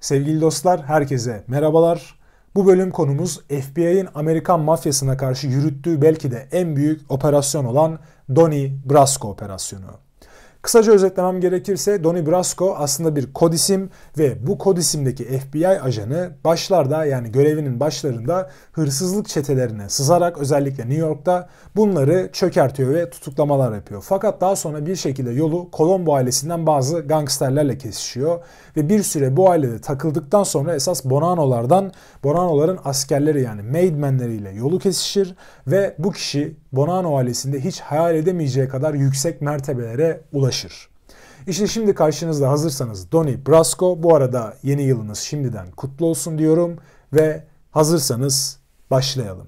Sevgili dostlar, herkese merhabalar. Bu bölüm konumuz FBI'nin Amerikan mafyasına karşı yürüttüğü belki de en büyük operasyon olan Donnie Brasco operasyonu. Kısaca özetlemem gerekirse Donnie Brasco aslında bir kod isim ve bu kod isimdeki FBI ajanı başlarda yani görevinin başlarında hırsızlık çetelerine sızarak özellikle New York'ta bunları çökertiyor ve tutuklamalar yapıyor. Fakat daha sonra bir şekilde yolu Colombo ailesinden bazı gangsterlerle kesişiyor ve bir süre bu ailede takıldıktan sonra esas Bonano'lardan Bonano'ların askerleri yani made menleriyle yolu kesişir ve bu kişi Bonano ailesinde hiç hayal edemeyeceği kadar yüksek mertebelere ulaşır ulaşır. İşte şimdi karşınızda hazırsanız Donny Brasco. Bu arada yeni yılınız şimdiden kutlu olsun diyorum ve hazırsanız başlayalım.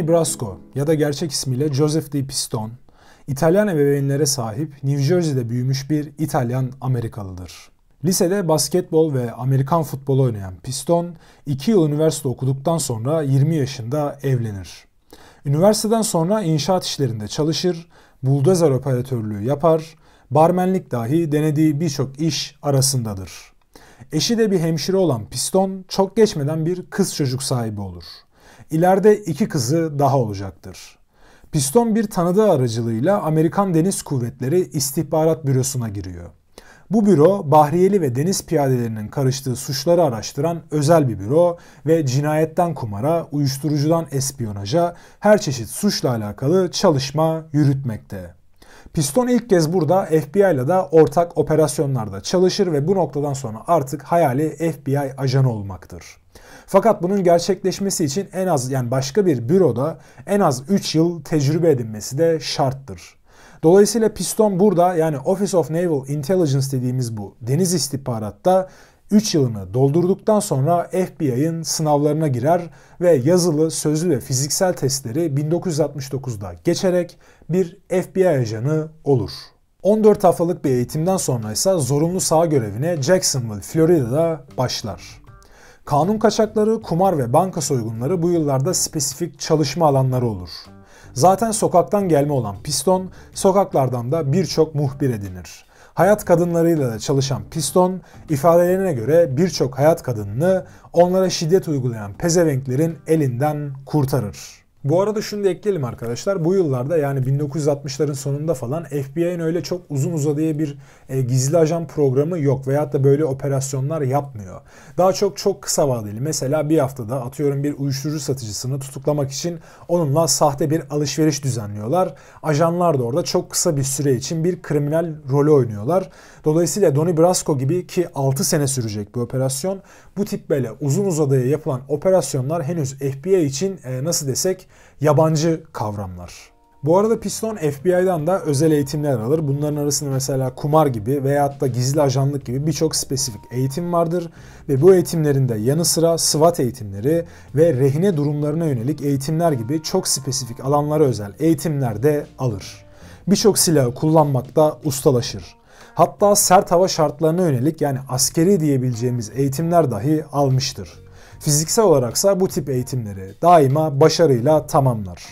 Johnny Brasco ya da gerçek ismiyle Joseph D. Piston, İtalyan ebeveynlere sahip New Jersey'de büyümüş bir İtalyan Amerikalıdır. Lisede basketbol ve Amerikan futbolu oynayan Piston, 2 yıl üniversite okuduktan sonra 20 yaşında evlenir. Üniversiteden sonra inşaat işlerinde çalışır, buldozer operatörlüğü yapar, barmenlik dahi denediği birçok iş arasındadır. Eşi de bir hemşire olan Piston çok geçmeden bir kız çocuk sahibi olur. İleride iki kızı daha olacaktır. Piston bir tanıdığı aracılığıyla Amerikan Deniz Kuvvetleri İstihbarat Bürosu'na giriyor. Bu büro Bahriyeli ve deniz piyadelerinin karıştığı suçları araştıran özel bir büro ve cinayetten kumara, uyuşturucudan espiyonaja her çeşit suçla alakalı çalışma yürütmekte. Piston ilk kez burada FBI ile de ortak operasyonlarda çalışır ve bu noktadan sonra artık hayali FBI ajanı olmaktır. Fakat bunun gerçekleşmesi için en az yani başka bir büroda en az 3 yıl tecrübe edinmesi de şarttır. Dolayısıyla piston burada yani Office of Naval Intelligence dediğimiz bu deniz istihbaratta 3 yılını doldurduktan sonra FBI'ın sınavlarına girer ve yazılı, sözlü ve fiziksel testleri 1969'da geçerek bir FBI ajanı olur. 14 haftalık bir eğitimden sonra ise zorunlu sağ görevine Jacksonville, Florida'da başlar. Kanun kaçakları, kumar ve banka soygunları bu yıllarda spesifik çalışma alanları olur. Zaten sokaktan gelme olan piston, sokaklardan da birçok muhbir edinir. Hayat kadınlarıyla da çalışan piston, ifadelerine göre birçok hayat kadınını onlara şiddet uygulayan pezevenklerin elinden kurtarır. Bu arada şunu da ekleyelim arkadaşlar. Bu yıllarda yani 1960'ların sonunda falan FBI'nin öyle çok uzun uzadıya bir e, gizli ajan programı yok veyahut da böyle operasyonlar yapmıyor. Daha çok çok kısa vadeli. Mesela bir haftada atıyorum bir uyuşturucu satıcısını tutuklamak için onunla sahte bir alışveriş düzenliyorlar. Ajanlar da orada çok kısa bir süre için bir kriminal rolü oynuyorlar. Dolayısıyla Donny Brasco gibi ki 6 sene sürecek bir operasyon bu tip böyle uzun uzadıya yapılan operasyonlar henüz FBI için e, nasıl desek yabancı kavramlar. Bu arada Piston FBI'dan da özel eğitimler alır. Bunların arasında mesela kumar gibi veyahut da gizli ajanlık gibi birçok spesifik eğitim vardır. Ve bu eğitimlerinde yanı sıra SWAT eğitimleri ve rehine durumlarına yönelik eğitimler gibi çok spesifik alanlara özel eğitimler de alır. Birçok silahı kullanmakta ustalaşır hatta sert hava şartlarına yönelik yani askeri diyebileceğimiz eğitimler dahi almıştır. Fiziksel olaraksa bu tip eğitimleri daima başarıyla tamamlar.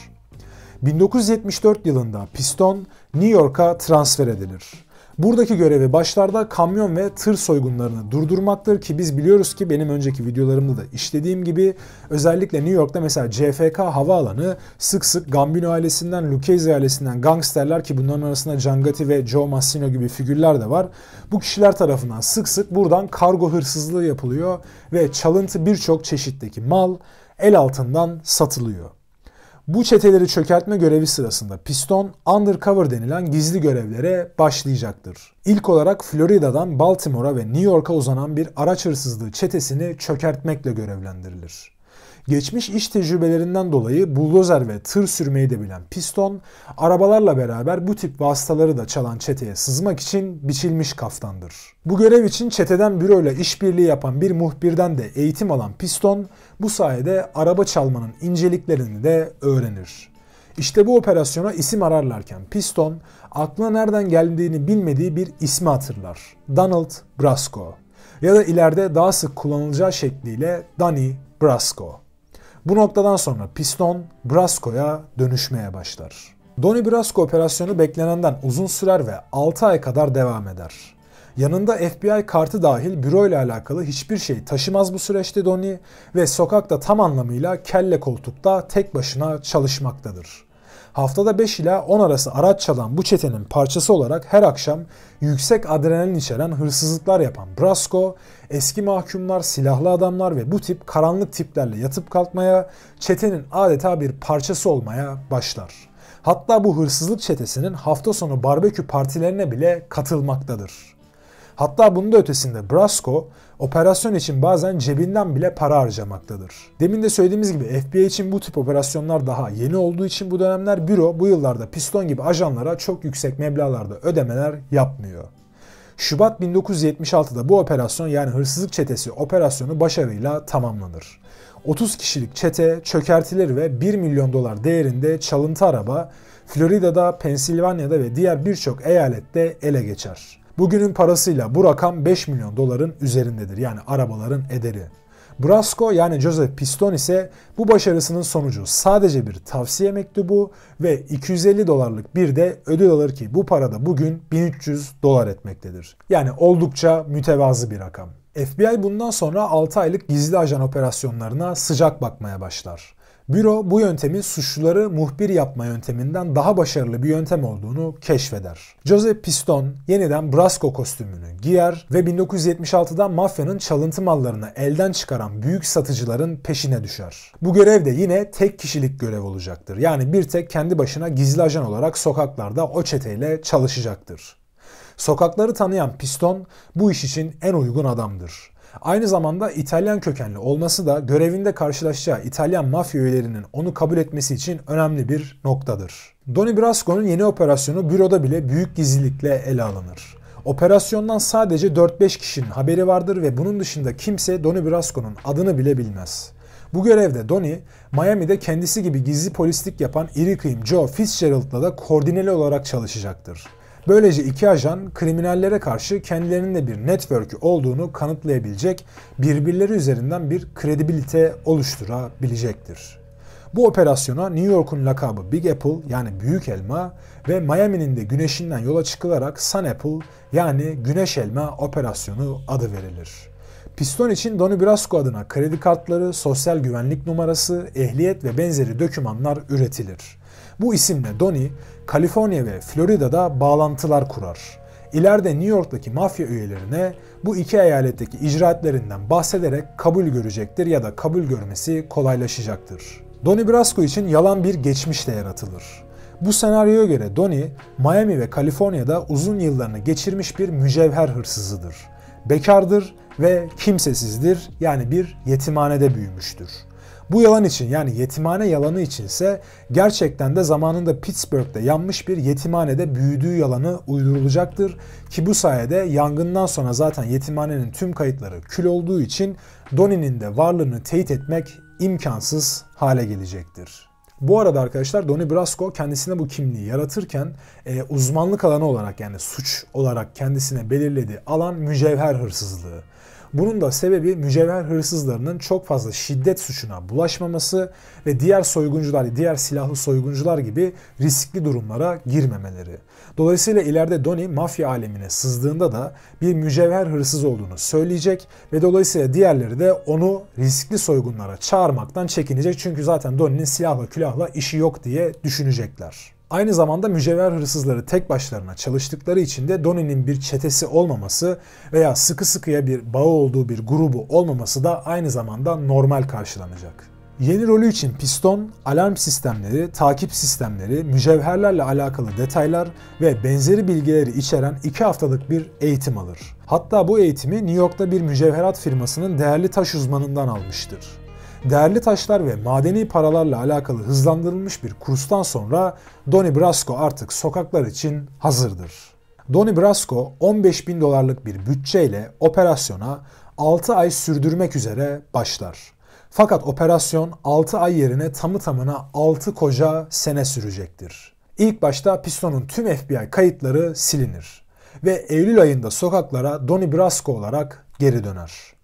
1974 yılında Piston New York'a transfer edilir. Buradaki görevi başlarda kamyon ve tır soygunlarını durdurmaktır ki biz biliyoruz ki benim önceki videolarımda da işlediğim gibi özellikle New York'ta mesela CFK havaalanı sık sık Gambino ailesinden, Lucchese ailesinden gangsterler ki bunların arasında Cangati ve Joe Massino gibi figürler de var. Bu kişiler tarafından sık sık buradan kargo hırsızlığı yapılıyor ve çalıntı birçok çeşitteki mal el altından satılıyor. Bu çeteleri çökertme görevi sırasında piston undercover denilen gizli görevlere başlayacaktır. İlk olarak Florida'dan Baltimore'a ve New York'a uzanan bir araç hırsızlığı çetesini çökertmekle görevlendirilir. Geçmiş iş tecrübelerinden dolayı buldozer ve tır sürmeyi de bilen piston, arabalarla beraber bu tip vasıtaları da çalan çeteye sızmak için biçilmiş kaftandır. Bu görev için çeteden büroyla işbirliği yapan bir muhbirden de eğitim alan piston, bu sayede araba çalmanın inceliklerini de öğrenir. İşte bu operasyona isim ararlarken piston, aklına nereden geldiğini bilmediği bir ismi hatırlar. Donald Brasco ya da ileride daha sık kullanılacağı şekliyle Danny Brasco. Bu noktadan sonra piston Brasco'ya dönüşmeye başlar. Donnie Brasco operasyonu beklenenden uzun sürer ve 6 ay kadar devam eder. Yanında FBI kartı dahil büro ile alakalı hiçbir şey taşımaz bu süreçte Donnie ve sokakta tam anlamıyla kelle koltukta tek başına çalışmaktadır haftada 5 ila 10 arası araç çalan bu çetenin parçası olarak her akşam yüksek adrenalin içeren hırsızlıklar yapan Brasco, eski mahkumlar, silahlı adamlar ve bu tip karanlık tiplerle yatıp kalkmaya, çetenin adeta bir parçası olmaya başlar. Hatta bu hırsızlık çetesinin hafta sonu barbekü partilerine bile katılmaktadır. Hatta bunun da ötesinde Brasco operasyon için bazen cebinden bile para harcamaktadır. Demin de söylediğimiz gibi FBI için bu tip operasyonlar daha yeni olduğu için bu dönemler büro bu yıllarda piston gibi ajanlara çok yüksek meblağlarda ödemeler yapmıyor. Şubat 1976'da bu operasyon yani hırsızlık çetesi operasyonu başarıyla tamamlanır. 30 kişilik çete çökertilir ve 1 milyon dolar değerinde çalıntı araba Florida'da, Pensilvanya'da ve diğer birçok eyalette ele geçer. Bugünün parasıyla bu rakam 5 milyon doların üzerindedir. Yani arabaların ederi. Brasco yani Joseph Piston ise bu başarısının sonucu sadece bir tavsiye mektubu ve 250 dolarlık bir de ödül alır ki bu parada bugün 1300 dolar etmektedir. Yani oldukça mütevazı bir rakam. FBI bundan sonra 6 aylık gizli ajan operasyonlarına sıcak bakmaya başlar. Büro bu yöntemin suçluları muhbir yapma yönteminden daha başarılı bir yöntem olduğunu keşfeder. Joseph Piston yeniden Brasco kostümünü giyer ve 1976'da mafyanın çalıntı mallarını elden çıkaran büyük satıcıların peşine düşer. Bu görev de yine tek kişilik görev olacaktır. Yani bir tek kendi başına gizli ajan olarak sokaklarda o çeteyle çalışacaktır. Sokakları tanıyan Piston bu iş için en uygun adamdır. Aynı zamanda İtalyan kökenli olması da görevinde karşılaşacağı İtalyan mafya üyelerinin onu kabul etmesi için önemli bir noktadır. Donnie Brasco'nun yeni operasyonu büroda bile büyük gizlilikle ele alınır. Operasyondan sadece 4-5 kişinin haberi vardır ve bunun dışında kimse Donnie Brasco'nun adını bile bilmez. Bu görevde Donnie, Miami'de kendisi gibi gizli polislik yapan iri kıyım Joe Fitzgerald'la da koordineli olarak çalışacaktır. Böylece iki ajan kriminallere karşı kendilerinin de bir network'ü olduğunu kanıtlayabilecek, birbirleri üzerinden bir kredibilite oluşturabilecektir. Bu operasyona New York'un lakabı Big Apple yani Büyük Elma ve Miami'nin de güneşinden yola çıkılarak Sun Apple yani Güneş Elma operasyonu adı verilir. Piston için Donny Brasco adına kredi kartları, sosyal güvenlik numarası, ehliyet ve benzeri dökümanlar üretilir. Bu isimle Donny, Kaliforniya ve Florida'da bağlantılar kurar. İleride New York'taki mafya üyelerine bu iki eyaletteki icraatlerinden bahsederek kabul görecektir ya da kabul görmesi kolaylaşacaktır. Donny Brasco için yalan bir geçmiş de yaratılır. Bu senaryoya göre Donny, Miami ve Kaliforniya'da uzun yıllarını geçirmiş bir mücevher hırsızıdır. Bekardır ve kimsesizdir yani bir yetimhanede büyümüştür. Bu yalan için yani yetimhane yalanı içinse gerçekten de zamanında Pittsburgh'te yanmış bir yetimhanede büyüdüğü yalanı uydurulacaktır ki bu sayede yangından sonra zaten yetimhanenin tüm kayıtları kül olduğu için Donnie'nin de varlığını teyit etmek imkansız hale gelecektir. Bu arada arkadaşlar Donnie Brasco kendisine bu kimliği yaratırken e, uzmanlık alanı olarak yani suç olarak kendisine belirlediği alan mücevher hırsızlığı. Bunun da sebebi mücevher hırsızlarının çok fazla şiddet suçuna bulaşmaması ve diğer soyguncular, diğer silahlı soyguncular gibi riskli durumlara girmemeleri. Dolayısıyla ileride Donny mafya alemine sızdığında da bir mücevher hırsız olduğunu söyleyecek ve dolayısıyla diğerleri de onu riskli soygunlara çağırmaktan çekinecek. Çünkü zaten Donny'nin silahla külahla işi yok diye düşünecekler. Aynı zamanda mücevher hırsızları tek başlarına çalıştıkları için de Doni'nin bir çetesi olmaması veya sıkı sıkıya bir bağı olduğu bir grubu olmaması da aynı zamanda normal karşılanacak. Yeni rolü için piston, alarm sistemleri, takip sistemleri, mücevherlerle alakalı detaylar ve benzeri bilgileri içeren 2 haftalık bir eğitim alır. Hatta bu eğitimi New York'ta bir mücevherat firmasının değerli taş uzmanından almıştır değerli taşlar ve madeni paralarla alakalı hızlandırılmış bir kurstan sonra Donny Brasco artık sokaklar için hazırdır. Donny Brasco 15 bin dolarlık bir bütçeyle operasyona 6 ay sürdürmek üzere başlar. Fakat operasyon 6 ay yerine tamı tamına 6 koca sene sürecektir. İlk başta pistonun tüm FBI kayıtları silinir ve Eylül ayında sokaklara Donny Brasco olarak geri döner.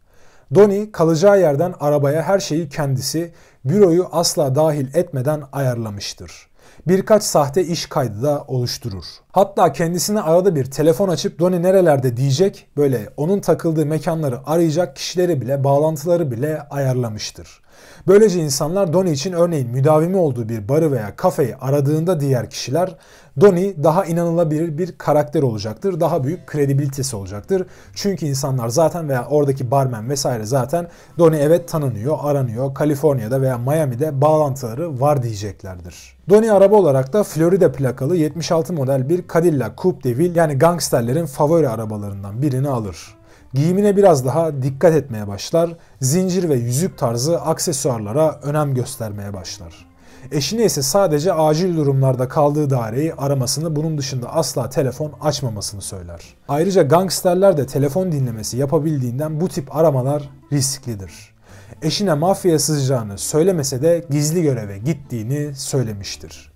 Donnie kalacağı yerden arabaya her şeyi kendisi, büroyu asla dahil etmeden ayarlamıştır. Birkaç sahte iş kaydı da oluşturur. Hatta kendisine arada bir telefon açıp Donnie nerelerde diyecek, böyle onun takıldığı mekanları arayacak kişileri bile, bağlantıları bile ayarlamıştır. Böylece insanlar Donnie için örneğin müdavimi olduğu bir barı veya kafeyi aradığında diğer kişiler Donny daha inanılabilir bir karakter olacaktır. Daha büyük kredibilitesi olacaktır. Çünkü insanlar zaten veya oradaki barmen vesaire zaten Donny evet tanınıyor, aranıyor. Kaliforniya'da veya Miami'de bağlantıları var diyeceklerdir. Donny araba olarak da Florida plakalı 76 model bir Cadillac Coupe de Ville yani gangsterlerin favori arabalarından birini alır. Giyimine biraz daha dikkat etmeye başlar, zincir ve yüzük tarzı aksesuarlara önem göstermeye başlar. Eşine ise sadece acil durumlarda kaldığı daireyi aramasını bunun dışında asla telefon açmamasını söyler. Ayrıca gangsterler de telefon dinlemesi yapabildiğinden bu tip aramalar risklidir. Eşine mafya sızacağını söylemese de gizli göreve gittiğini söylemiştir.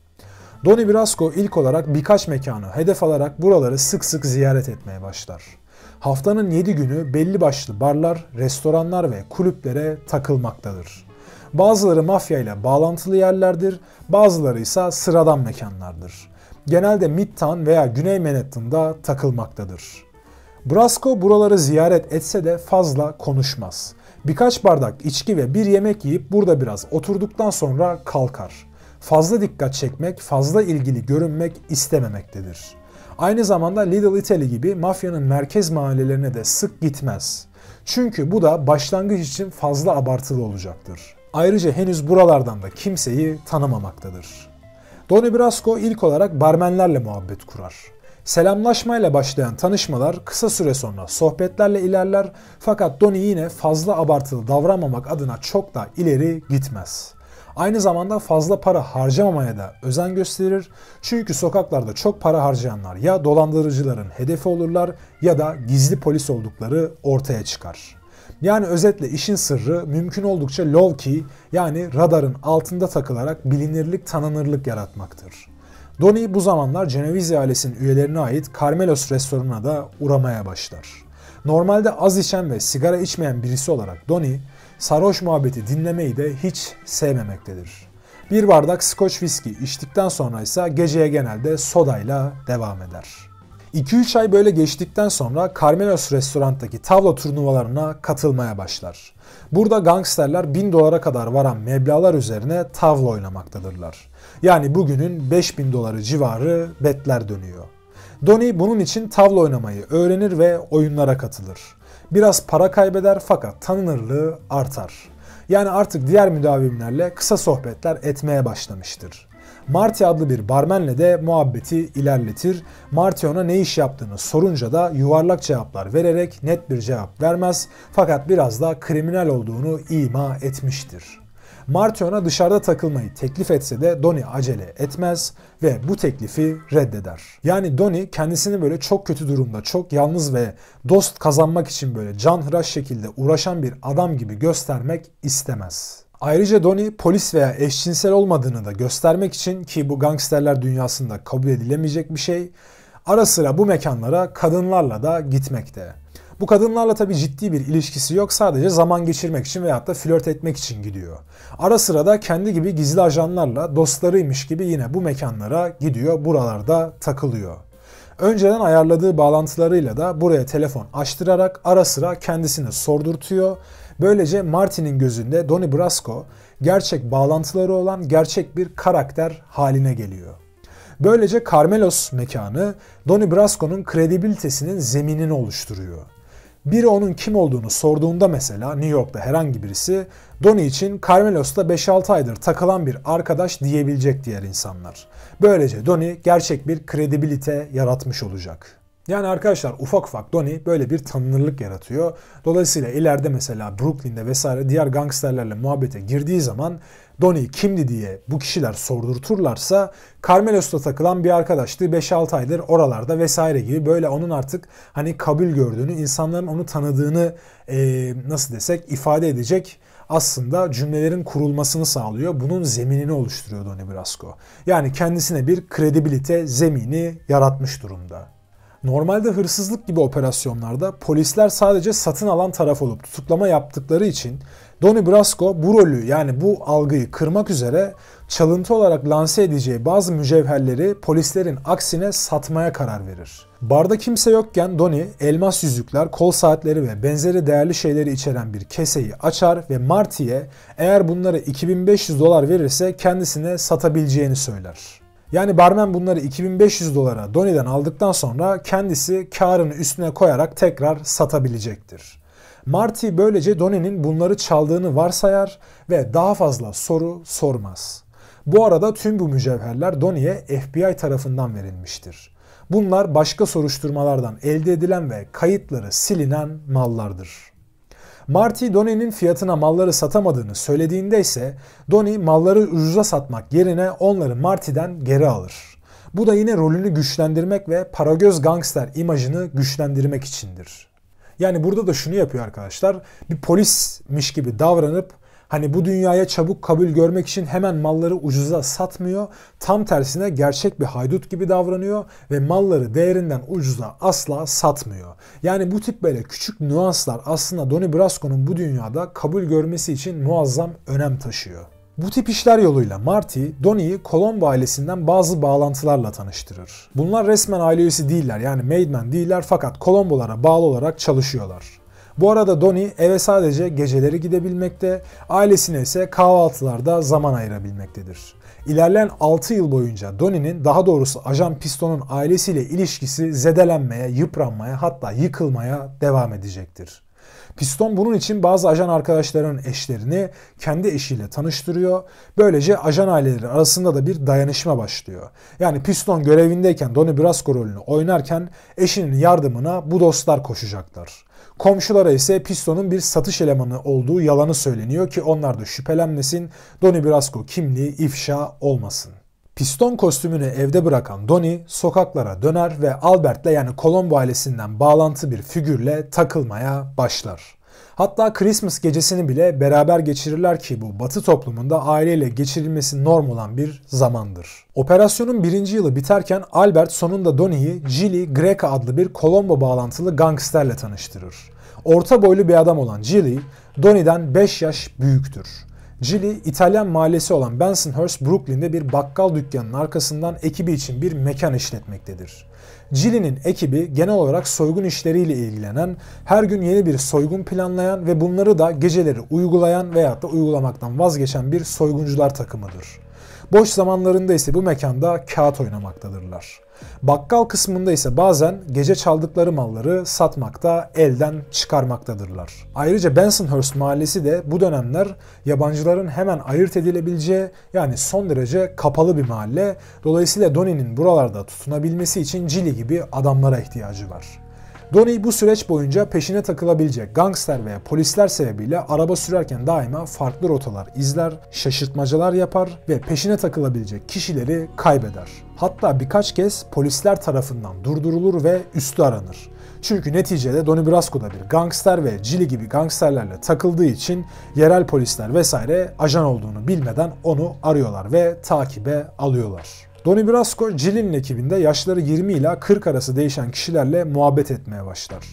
Donnie Brasco ilk olarak birkaç mekanı hedef alarak buraları sık sık ziyaret etmeye başlar. Haftanın 7 günü belli başlı barlar, restoranlar ve kulüplere takılmaktadır. Bazıları mafya ile bağlantılı yerlerdir, bazıları ise sıradan mekanlardır. Genelde Midtown veya Güney Manhattan'da takılmaktadır. Brasco buraları ziyaret etse de fazla konuşmaz. Birkaç bardak içki ve bir yemek yiyip burada biraz oturduktan sonra kalkar. Fazla dikkat çekmek, fazla ilgili görünmek istememektedir. Aynı zamanda Little Italy gibi mafyanın merkez mahallelerine de sık gitmez. Çünkü bu da başlangıç için fazla abartılı olacaktır. Ayrıca henüz buralardan da kimseyi tanımamaktadır. Don Brasco ilk olarak barmenlerle muhabbet kurar. Selamlaşmayla başlayan tanışmalar kısa süre sonra sohbetlerle ilerler fakat Donnie yine fazla abartılı davranmamak adına çok da ileri gitmez. Aynı zamanda fazla para harcamamaya da özen gösterir çünkü sokaklarda çok para harcayanlar ya dolandırıcıların hedefi olurlar ya da gizli polis oldukları ortaya çıkar. Yani özetle işin sırrı mümkün oldukça low key yani radarın altında takılarak bilinirlik tanınırlık yaratmaktır. Donny bu zamanlar Cenevizi ailesinin üyelerine ait Carmelos restoranına da uğramaya başlar. Normalde az içen ve sigara içmeyen birisi olarak Donny sarhoş muhabbeti dinlemeyi de hiç sevmemektedir. Bir bardak skoç viski içtikten sonra ise geceye genelde sodayla devam eder. 2-3 ay böyle geçtikten sonra Carmenos restoranttaki tavla turnuvalarına katılmaya başlar. Burada gangsterler 1000 dolara kadar varan meblalar üzerine tavla oynamaktadırlar. Yani bugünün 5000 doları civarı betler dönüyor. Donny bunun için tavla oynamayı öğrenir ve oyunlara katılır. Biraz para kaybeder fakat tanınırlığı artar. Yani artık diğer müdavimlerle kısa sohbetler etmeye başlamıştır. Marty adlı bir barmenle de muhabbeti ilerletir. Marty ona ne iş yaptığını sorunca da yuvarlak cevaplar vererek net bir cevap vermez fakat biraz da kriminal olduğunu ima etmiştir. Marty ona dışarıda takılmayı teklif etse de Donnie acele etmez ve bu teklifi reddeder. Yani Donnie kendisini böyle çok kötü durumda, çok yalnız ve dost kazanmak için böyle canhıraş şekilde uğraşan bir adam gibi göstermek istemez. Ayrıca Donnie polis veya eşcinsel olmadığını da göstermek için ki bu gangsterler dünyasında kabul edilemeyecek bir şey ara sıra bu mekanlara kadınlarla da gitmekte. Bu kadınlarla tabi ciddi bir ilişkisi yok sadece zaman geçirmek için veyahut da flört etmek için gidiyor. Ara sıra da kendi gibi gizli ajanlarla dostlarıymış gibi yine bu mekanlara gidiyor buralarda takılıyor. Önceden ayarladığı bağlantılarıyla da buraya telefon açtırarak ara sıra kendisini sordurtuyor Böylece Martin'in gözünde Donnie Brasco gerçek bağlantıları olan gerçek bir karakter haline geliyor. Böylece Carmelos mekanı Donnie Brasco'nun kredibilitesinin zeminini oluşturuyor. Biri onun kim olduğunu sorduğunda mesela New York'ta herhangi birisi Donnie için Carmelos'ta 5-6 aydır takılan bir arkadaş diyebilecek diğer insanlar. Böylece Donnie gerçek bir kredibilite yaratmış olacak. Yani arkadaşlar ufak ufak Donnie böyle bir tanınırlık yaratıyor. Dolayısıyla ileride mesela Brooklyn'de vesaire diğer gangsterlerle muhabbete girdiği zaman Donnie kimdi diye bu kişiler sordurturlarsa Carmelos'ta takılan bir arkadaştı 5-6 aydır oralarda vesaire gibi böyle onun artık hani kabul gördüğünü insanların onu tanıdığını e, nasıl desek ifade edecek aslında cümlelerin kurulmasını sağlıyor. Bunun zeminini oluşturuyor Donnie Brasco. Yani kendisine bir kredibilite zemini yaratmış durumda. Normalde hırsızlık gibi operasyonlarda polisler sadece satın alan taraf olup tutuklama yaptıkları için Donnie Brasco bu rolü yani bu algıyı kırmak üzere çalıntı olarak lanse edeceği bazı mücevherleri polislerin aksine satmaya karar verir. Barda kimse yokken Donnie elmas yüzükler, kol saatleri ve benzeri değerli şeyleri içeren bir keseyi açar ve Marty'ye eğer bunları 2500 dolar verirse kendisine satabileceğini söyler. Yani barmen bunları 2500 dolara Donnie'den aldıktan sonra kendisi karını üstüne koyarak tekrar satabilecektir. Marty böylece Donnie'nin bunları çaldığını varsayar ve daha fazla soru sormaz. Bu arada tüm bu mücevherler Donnie'ye FBI tarafından verilmiştir. Bunlar başka soruşturmalardan elde edilen ve kayıtları silinen mallardır. Marty Donnie'nin fiyatına malları satamadığını söylediğinde ise Donnie malları ucuza satmak yerine onları Marty'den geri alır. Bu da yine rolünü güçlendirmek ve paragöz gangster imajını güçlendirmek içindir. Yani burada da şunu yapıyor arkadaşlar. Bir polismiş gibi davranıp Hani bu dünyaya çabuk kabul görmek için hemen malları ucuza satmıyor. Tam tersine gerçek bir haydut gibi davranıyor ve malları değerinden ucuza asla satmıyor. Yani bu tip böyle küçük nüanslar aslında Donnie Brasco'nun bu dünyada kabul görmesi için muazzam önem taşıyor. Bu tip işler yoluyla Marty, Donnie'yi Colombo ailesinden bazı bağlantılarla tanıştırır. Bunlar resmen aile üyesi değiller yani Maidman değiller fakat Colombo'lara bağlı olarak çalışıyorlar. Bu arada Donny eve sadece geceleri gidebilmekte, ailesine ise kahvaltılarda zaman ayırabilmektedir. İlerleyen 6 yıl boyunca Donny'nin daha doğrusu Ajan Piston'un ailesiyle ilişkisi zedelenmeye, yıpranmaya hatta yıkılmaya devam edecektir. Piston bunun için bazı ajan arkadaşlarının eşlerini kendi eşiyle tanıştırıyor. Böylece ajan aileleri arasında da bir dayanışma başlıyor. Yani Piston görevindeyken Donny Brasco rolünü oynarken eşinin yardımına bu dostlar koşacaklar. Komşulara ise Piston'un bir satış elemanı olduğu yalanı söyleniyor ki onlar da şüphelenmesin, Donnie Brasco kimliği ifşa olmasın. Piston kostümünü evde bırakan Donnie sokaklara döner ve Albert'le yani Colombo ailesinden bağlantı bir figürle takılmaya başlar. Hatta Christmas gecesini bile beraber geçirirler ki bu batı toplumunda aileyle geçirilmesi norm olan bir zamandır. Operasyonun birinci yılı biterken Albert sonunda Donnie'yi Gilly Greca adlı bir Kolombo bağlantılı gangsterle tanıştırır. Orta boylu bir adam olan Gilly, Donnie'den 5 yaş büyüktür. Gilly, İtalyan mahallesi olan Bensonhurst, Brooklyn'de bir bakkal dükkanının arkasından ekibi için bir mekan işletmektedir. Cili'nin ekibi genel olarak soygun işleriyle ilgilenen, her gün yeni bir soygun planlayan ve bunları da geceleri uygulayan veyahut da uygulamaktan vazgeçen bir soyguncular takımıdır. Boş zamanlarında ise bu mekanda kağıt oynamaktadırlar. Bakkal kısmında ise bazen gece çaldıkları malları satmakta, elden çıkarmaktadırlar. Ayrıca Bensonhurst mahallesi de bu dönemler yabancıların hemen ayırt edilebileceği yani son derece kapalı bir mahalle. Dolayısıyla Donnie'nin buralarda tutunabilmesi için Cili gibi adamlara ihtiyacı var. Donnie bu süreç boyunca peşine takılabilecek gangster veya polisler sebebiyle araba sürerken daima farklı rotalar izler, şaşırtmacalar yapar ve peşine takılabilecek kişileri kaybeder. Hatta birkaç kez polisler tarafından durdurulur ve üstü aranır. Çünkü neticede Donnie Brasco da bir gangster ve Cili gibi gangsterlerle takıldığı için yerel polisler vesaire ajan olduğunu bilmeden onu arıyorlar ve takibe alıyorlar. Donnie Brasco, Jill'in ekibinde yaşları 20 ile 40 arası değişen kişilerle muhabbet etmeye başlar.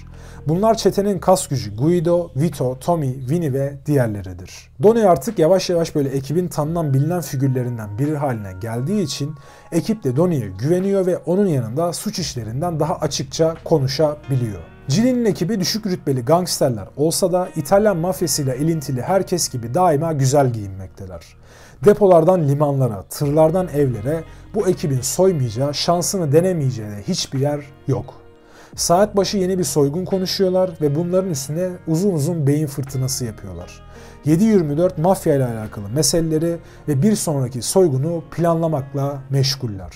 Bunlar çetenin kas gücü Guido, Vito, Tommy, Vinny ve diğerleridir. Donny artık yavaş yavaş böyle ekibin tanınan bilinen figürlerinden biri haline geldiği için ekip de Donnie'ye güveniyor ve onun yanında suç işlerinden daha açıkça konuşabiliyor. Cili'nin ekibi düşük rütbeli gangsterler olsa da İtalyan mafyasıyla ilintili herkes gibi daima güzel giyinmekteler. Depolardan limanlara, tırlardan evlere bu ekibin soymayacağı, şansını denemeyeceği hiçbir yer yok. Saat başı yeni bir soygun konuşuyorlar ve bunların üstüne uzun uzun beyin fırtınası yapıyorlar. 7-24 mafya ile alakalı meseleleri ve bir sonraki soygunu planlamakla meşguller.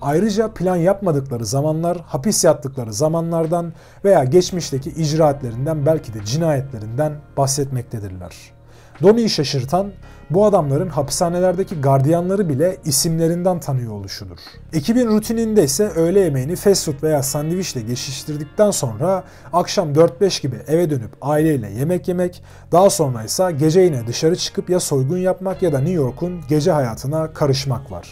Ayrıca plan yapmadıkları zamanlar, hapis yattıkları zamanlardan veya geçmişteki icraatlerinden belki de cinayetlerinden bahsetmektedirler. Donnie'yi şaşırtan bu adamların hapishanelerdeki gardiyanları bile isimlerinden tanıyor oluşudur. Ekibin rutininde ise öğle yemeğini fast food veya sandviçle geçiştirdikten sonra akşam 4-5 gibi eve dönüp aileyle yemek yemek, daha sonra ise gece yine dışarı çıkıp ya soygun yapmak ya da New York'un gece hayatına karışmak var.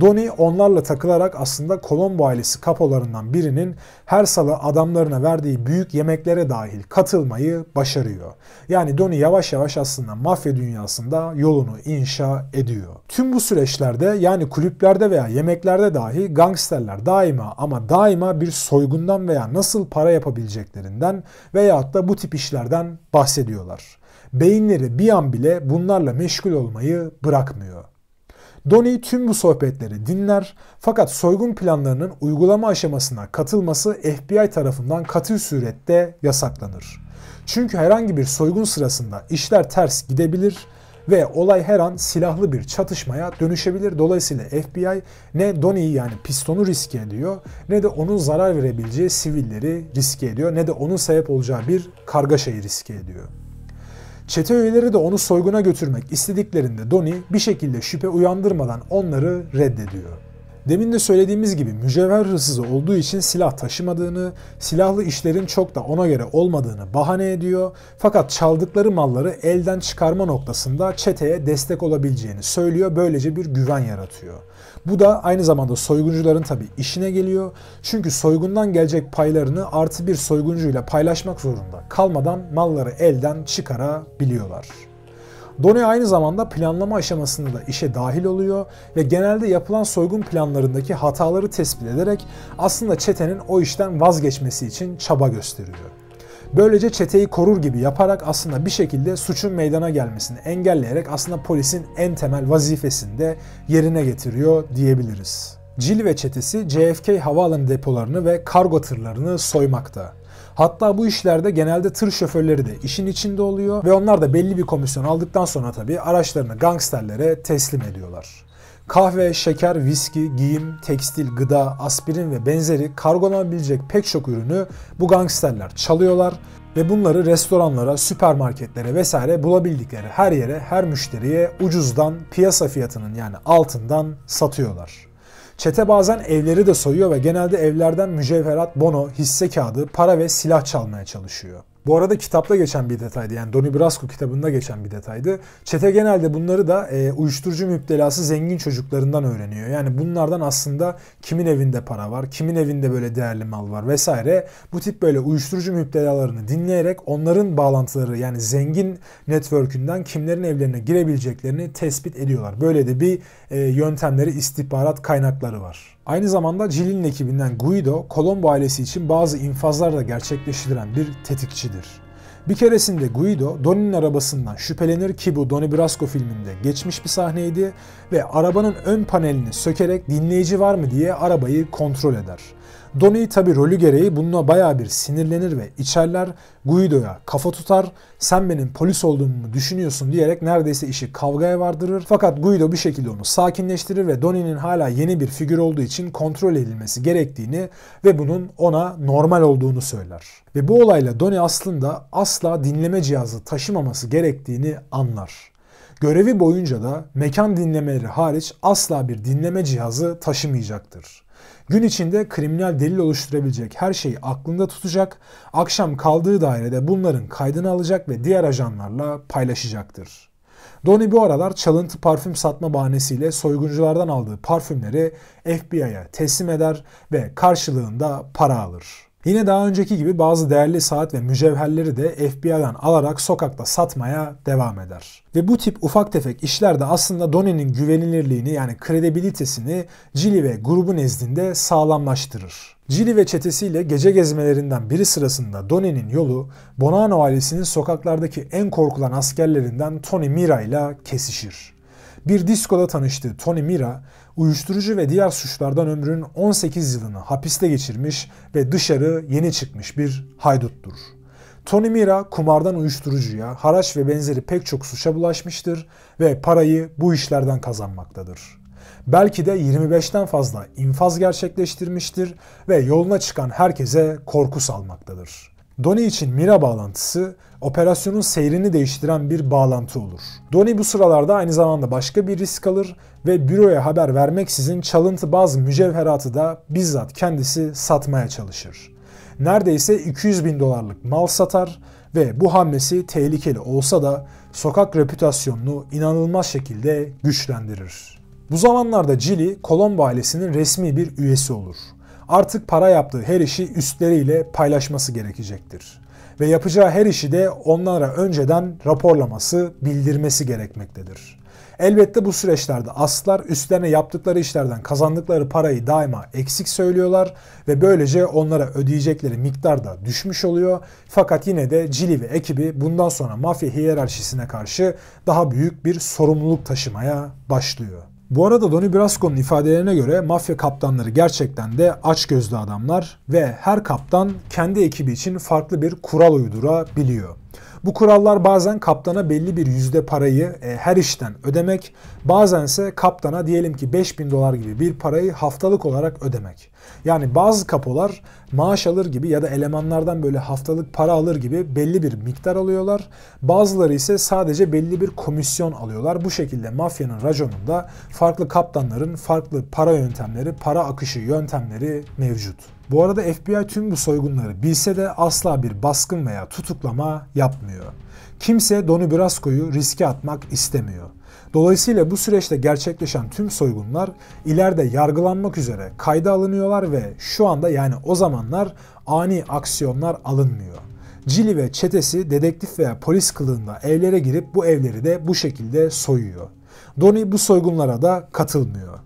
Donny onlarla takılarak aslında Colombo ailesi kapolarından birinin her salı adamlarına verdiği büyük yemeklere dahil katılmayı başarıyor. Yani Donny yavaş yavaş aslında mafya dünyasında yolunu inşa ediyor. Tüm bu süreçlerde yani kulüplerde veya yemeklerde dahi gangsterler daima ama daima bir soygundan veya nasıl para yapabileceklerinden veyahut da bu tip işlerden bahsediyorlar. Beyinleri bir an bile bunlarla meşgul olmayı bırakmıyor. Donnie tüm bu sohbetleri dinler fakat soygun planlarının uygulama aşamasına katılması FBI tarafından katı surette yasaklanır. Çünkü herhangi bir soygun sırasında işler ters gidebilir ve olay her an silahlı bir çatışmaya dönüşebilir. Dolayısıyla FBI ne Donnie'yi yani pistonu riske ediyor ne de onun zarar verebileceği sivilleri riske ediyor ne de onun sebep olacağı bir kargaşayı riske ediyor. Çete üyeleri de onu soyguna götürmek istediklerinde Donnie bir şekilde şüphe uyandırmadan onları reddediyor. Demin de söylediğimiz gibi mücevher hırsızı olduğu için silah taşımadığını, silahlı işlerin çok da ona göre olmadığını bahane ediyor fakat çaldıkları malları elden çıkarma noktasında çeteye destek olabileceğini söylüyor böylece bir güven yaratıyor. Bu da aynı zamanda soyguncuların tabi işine geliyor. Çünkü soygundan gelecek paylarını artı bir soyguncuyla paylaşmak zorunda kalmadan malları elden çıkarabiliyorlar. Done aynı zamanda planlama aşamasında da işe dahil oluyor ve genelde yapılan soygun planlarındaki hataları tespit ederek aslında çetenin o işten vazgeçmesi için çaba gösteriyor. Böylece çeteyi korur gibi yaparak aslında bir şekilde suçun meydana gelmesini engelleyerek aslında polisin en temel vazifesini de yerine getiriyor diyebiliriz. Cil ve çetesi JFK havaalanı depolarını ve kargo tırlarını soymakta. Hatta bu işlerde genelde tır şoförleri de işin içinde oluyor ve onlar da belli bir komisyon aldıktan sonra tabii araçlarını gangsterlere teslim ediyorlar. Kahve, şeker, viski, giyim, tekstil, gıda, aspirin ve benzeri kargolanabilecek pek çok ürünü bu gangsterler çalıyorlar ve bunları restoranlara, süpermarketlere vesaire bulabildikleri her yere, her müşteriye ucuzdan, piyasa fiyatının yani altından satıyorlar. Çete bazen evleri de soyuyor ve genelde evlerden mücevherat, bono, hisse kağıdı, para ve silah çalmaya çalışıyor. Bu arada kitapta geçen bir detaydı. Yani Donnie Brasco kitabında geçen bir detaydı. Çete genelde bunları da e, uyuşturucu müptelası zengin çocuklarından öğreniyor. Yani bunlardan aslında kimin evinde para var, kimin evinde böyle değerli mal var vesaire. Bu tip böyle uyuşturucu müptelalarını dinleyerek onların bağlantıları yani zengin network'ünden kimlerin evlerine girebileceklerini tespit ediyorlar. Böyle de bir e, yöntemleri istihbarat kaynakları var. Aynı zamanda Cilin ekibinden Guido, Colombo ailesi için bazı infazlar da gerçekleştiren bir tetikçidir. Bir keresinde Guido, Donnie'nin arabasından şüphelenir ki bu Donnie Brasco filminde geçmiş bir sahneydi ve arabanın ön panelini sökerek dinleyici var mı diye arabayı kontrol eder. Donnie tabi rolü gereği bununla baya bir sinirlenir ve içerler Guido'ya kafa tutar. Sen benim polis olduğumu düşünüyorsun diyerek neredeyse işi kavgaya vardırır. Fakat Guido bir şekilde onu sakinleştirir ve Donnie'nin hala yeni bir figür olduğu için kontrol edilmesi gerektiğini ve bunun ona normal olduğunu söyler. Ve bu olayla Donnie aslında asla dinleme cihazı taşımaması gerektiğini anlar. Görevi boyunca da mekan dinlemeleri hariç asla bir dinleme cihazı taşımayacaktır. Gün içinde kriminal delil oluşturabilecek her şeyi aklında tutacak, akşam kaldığı dairede bunların kaydını alacak ve diğer ajanlarla paylaşacaktır. Donnie bu aralar çalıntı parfüm satma bahanesiyle soygunculardan aldığı parfümleri FBI'ya teslim eder ve karşılığında para alır. Yine daha önceki gibi bazı değerli saat ve mücevherleri de FBI'dan alarak sokakta satmaya devam eder. Ve bu tip ufak tefek işler de aslında Donnie'nin güvenilirliğini yani kredibilitesini Cili ve grubu nezdinde sağlamlaştırır. Cili ve çetesiyle gece gezmelerinden biri sırasında Donnie'nin yolu Bonanno ailesinin sokaklardaki en korkulan askerlerinden Tony Mira ile kesişir. Bir diskoda tanıştığı Tony Mira, uyuşturucu ve diğer suçlardan ömrünün 18 yılını hapiste geçirmiş ve dışarı yeni çıkmış bir hayduttur. Tony Mira kumardan uyuşturucuya, haraç ve benzeri pek çok suça bulaşmıştır ve parayı bu işlerden kazanmaktadır. Belki de 25'ten fazla infaz gerçekleştirmiştir ve yoluna çıkan herkese korku salmaktadır. Donnie için Mira bağlantısı operasyonun seyrini değiştiren bir bağlantı olur. Donny bu sıralarda aynı zamanda başka bir risk alır ve büroya haber vermeksizin çalıntı bazı mücevheratı da bizzat kendisi satmaya çalışır. Neredeyse 200 bin dolarlık mal satar ve bu hamlesi tehlikeli olsa da sokak repütasyonunu inanılmaz şekilde güçlendirir. Bu zamanlarda Cili, Kolombo ailesinin resmi bir üyesi olur. Artık para yaptığı her işi üstleriyle paylaşması gerekecektir ve yapacağı her işi de onlara önceden raporlaması, bildirmesi gerekmektedir. Elbette bu süreçlerde aslar üstlerine yaptıkları işlerden kazandıkları parayı daima eksik söylüyorlar ve böylece onlara ödeyecekleri miktar da düşmüş oluyor. Fakat yine de Cili ve ekibi bundan sonra mafya hiyerarşisine karşı daha büyük bir sorumluluk taşımaya başlıyor. Bu arada Donnie Brasco'nun ifadelerine göre mafya kaptanları gerçekten de açgözlü adamlar ve her kaptan kendi ekibi için farklı bir kural uydurabiliyor. Bu kurallar bazen kaptana belli bir yüzde parayı e, her işten ödemek, bazense kaptana diyelim ki 5000 dolar gibi bir parayı haftalık olarak ödemek. Yani bazı kapolar maaş alır gibi ya da elemanlardan böyle haftalık para alır gibi belli bir miktar alıyorlar. Bazıları ise sadece belli bir komisyon alıyorlar. Bu şekilde mafyanın raconunda farklı kaptanların farklı para yöntemleri, para akışı yöntemleri mevcut. Bu arada FBI tüm bu soygunları bilse de asla bir baskın veya tutuklama yapmıyor. Kimse Donny Brasco'yu riske atmak istemiyor. Dolayısıyla bu süreçte gerçekleşen tüm soygunlar ileride yargılanmak üzere kayda alınıyorlar ve şu anda yani o zamanlar ani aksiyonlar alınmıyor. Cili ve çetesi dedektif veya polis kılığında evlere girip bu evleri de bu şekilde soyuyor. Donny bu soygunlara da katılmıyor.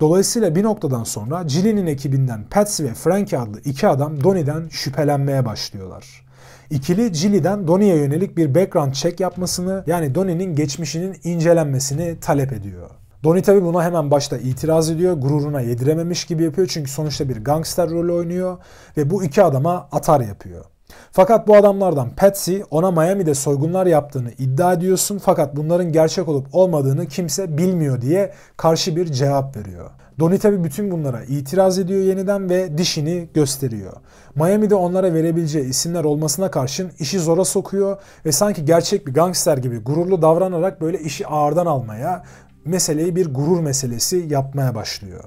Dolayısıyla bir noktadan sonra Cili'nin ekibinden Patsy ve Frank adlı iki adam Donnie'den şüphelenmeye başlıyorlar. İkili Ciliden Donnie'ye yönelik bir background check yapmasını yani Donnie'nin geçmişinin incelenmesini talep ediyor. Donnie tabi buna hemen başta itiraz ediyor. Gururuna yedirememiş gibi yapıyor çünkü sonuçta bir gangster rolü oynuyor ve bu iki adama atar yapıyor. Fakat bu adamlardan Patsy ona Miami'de soygunlar yaptığını iddia ediyorsun fakat bunların gerçek olup olmadığını kimse bilmiyor diye karşı bir cevap veriyor. Donnie tabi bütün bunlara itiraz ediyor yeniden ve dişini gösteriyor. Miami'de onlara verebileceği isimler olmasına karşın işi zora sokuyor ve sanki gerçek bir gangster gibi gururlu davranarak böyle işi ağırdan almaya, meseleyi bir gurur meselesi yapmaya başlıyor.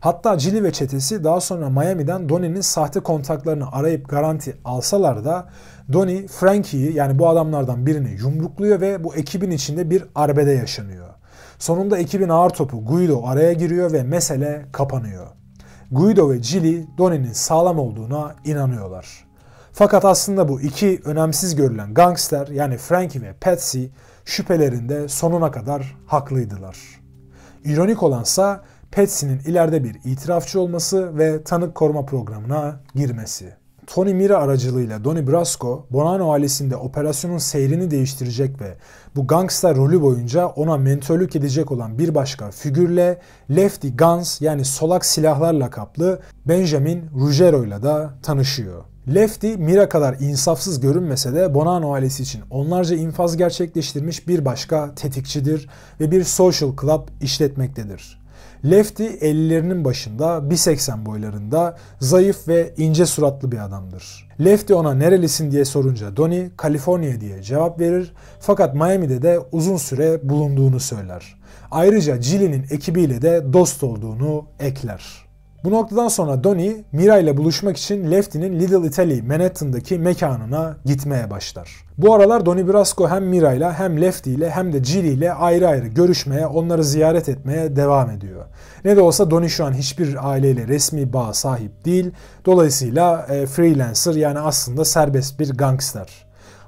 Hatta Cili ve çetesi daha sonra Miami'den Donnie'nin sahte kontaklarını arayıp garanti alsalar da Donnie Frankie'yi yani bu adamlardan birini yumrukluyor ve bu ekibin içinde bir arbede yaşanıyor. Sonunda ekibin ağır topu Guido araya giriyor ve mesele kapanıyor. Guido ve Cili Donnie'nin sağlam olduğuna inanıyorlar. Fakat aslında bu iki önemsiz görülen gangster yani Frankie ve Patsy şüphelerinde sonuna kadar haklıydılar. İronik olansa Patsy'nin ileride bir itirafçı olması ve tanık koruma programına girmesi. Tony Mira aracılığıyla Donnie Brasco, Bonanno ailesinde operasyonun seyrini değiştirecek ve bu gangster rolü boyunca ona mentörlük edecek olan bir başka figürle Lefty Guns yani solak silahlarla kaplı Benjamin Ruggiero ile de tanışıyor. Lefty, Mira kadar insafsız görünmese de Bonanno ailesi için onlarca infaz gerçekleştirmiş bir başka tetikçidir ve bir social club işletmektedir. Lefty ellerinin başında 1.80 boylarında zayıf ve ince suratlı bir adamdır. Lefty ona nerelisin diye sorunca Donny, Kaliforniya diye cevap verir fakat Miami'de de uzun süre bulunduğunu söyler. Ayrıca Cili'nin ekibiyle de dost olduğunu ekler. Bu noktadan sonra Donnie, Mira ile buluşmak için Lefty'nin Little Italy Manhattan'daki mekanına gitmeye başlar. Bu aralar Donnie Brasco hem Mira ile hem Lefty ile hem de Jill ile ayrı ayrı görüşmeye, onları ziyaret etmeye devam ediyor. Ne de olsa Donnie şu an hiçbir aileyle resmi bağ sahip değil. Dolayısıyla e, freelancer yani aslında serbest bir gangster.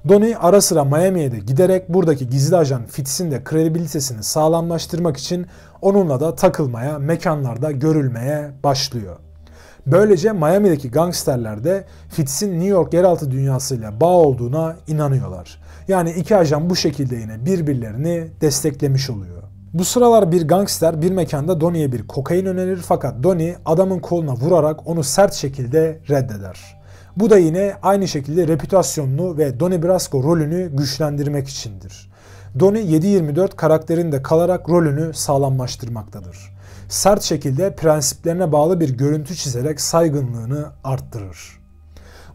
Donnie ara sıra Miami'ye de giderek buradaki gizli ajan Fitz'in de kredibilitesini sağlamlaştırmak için Onunla da takılmaya, mekanlarda görülmeye başlıyor. Böylece Miami'deki gangsterler de Fitz'in New York yeraltı dünyasıyla bağ olduğuna inanıyorlar. Yani iki ajan bu şekilde yine birbirlerini desteklemiş oluyor. Bu sıralar bir gangster bir mekanda Donnie'ye bir kokain önerir fakat Donnie adamın koluna vurarak onu sert şekilde reddeder. Bu da yine aynı şekilde reputasyonunu ve Donnie Brasco rolünü güçlendirmek içindir. Donnie 7-24 karakterinde kalarak rolünü sağlamlaştırmaktadır. Sert şekilde prensiplerine bağlı bir görüntü çizerek saygınlığını arttırır.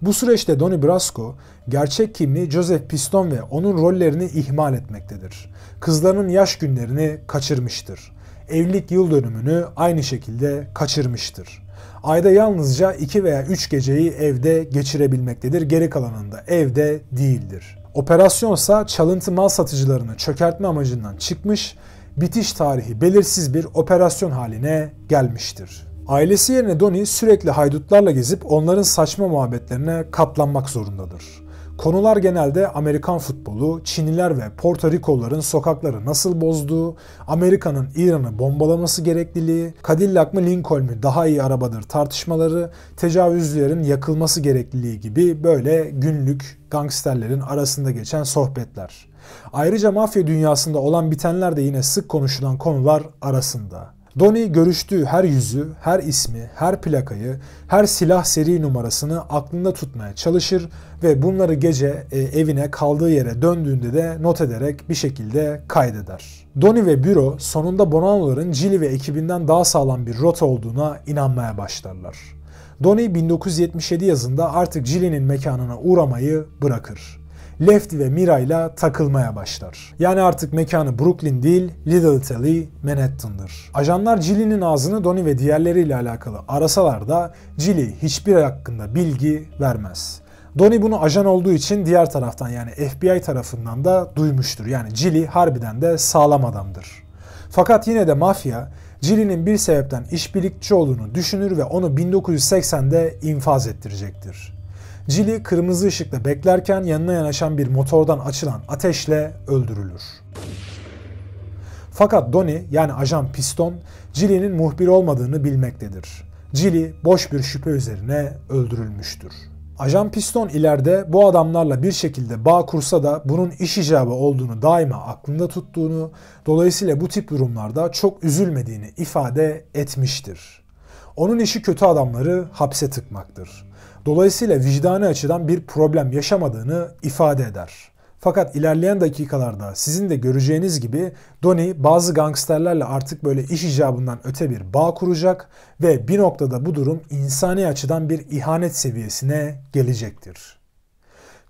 Bu süreçte Donnie Brasco, gerçek kimliği Joseph Piston ve onun rollerini ihmal etmektedir. Kızlarının yaş günlerini kaçırmıştır. Evlilik yıl dönümünü aynı şekilde kaçırmıştır. Ayda yalnızca 2 veya 3 geceyi evde geçirebilmektedir. Geri kalanında evde değildir. Operasyonsa çalıntı mal satıcılarını çökertme amacından çıkmış, bitiş tarihi belirsiz bir operasyon haline gelmiştir. Ailesi yerine Donnie sürekli haydutlarla gezip onların saçma muhabbetlerine katlanmak zorundadır. Konular genelde Amerikan futbolu, Çinliler ve Porto Rikoların sokakları nasıl bozduğu, Amerika'nın İran'ı bombalaması gerekliliği, Cadillac mı Lincoln mü daha iyi arabadır tartışmaları, tecavüzlülerin yakılması gerekliliği gibi böyle günlük gangsterlerin arasında geçen sohbetler. Ayrıca mafya dünyasında olan bitenler de yine sık konuşulan konular arasında. Donnie görüştüğü her yüzü, her ismi, her plakayı, her silah seri numarasını aklında tutmaya çalışır ve bunları gece e, evine kaldığı yere döndüğünde de not ederek bir şekilde kaydeder. Donnie ve büro sonunda Bonanno'ların Cili ve ekibinden daha sağlam bir rota olduğuna inanmaya başlarlar. Donnie 1977 yazında artık Cili'nin mekanına uğramayı bırakır. Lefty ve Mira ile takılmaya başlar. Yani artık mekanı Brooklyn değil, Little Italy, Manhattan'dır. Ajanlar Jilly'nin ağzını Donnie ve diğerleriyle alakalı arasalar da Jilly hiçbir hakkında bilgi vermez. Donnie bunu ajan olduğu için diğer taraftan yani FBI tarafından da duymuştur. Yani Jilly harbiden de sağlam adamdır. Fakat yine de mafya Jilly'nin bir sebepten işbirlikçi olduğunu düşünür ve onu 1980'de infaz ettirecektir. Cili kırmızı ışıkta beklerken yanına yanaşan bir motordan açılan ateşle öldürülür. Fakat Donnie yani ajan Piston, Cili'nin muhbir olmadığını bilmektedir. Cili boş bir şüphe üzerine öldürülmüştür. Ajan Piston ileride bu adamlarla bir şekilde bağ kursa da bunun iş icabı olduğunu daima aklında tuttuğunu, dolayısıyla bu tip durumlarda çok üzülmediğini ifade etmiştir. Onun işi kötü adamları hapse tıkmaktır. Dolayısıyla vicdani açıdan bir problem yaşamadığını ifade eder. Fakat ilerleyen dakikalarda sizin de göreceğiniz gibi Donnie bazı gangsterlerle artık böyle iş icabından öte bir bağ kuracak ve bir noktada bu durum insani açıdan bir ihanet seviyesine gelecektir.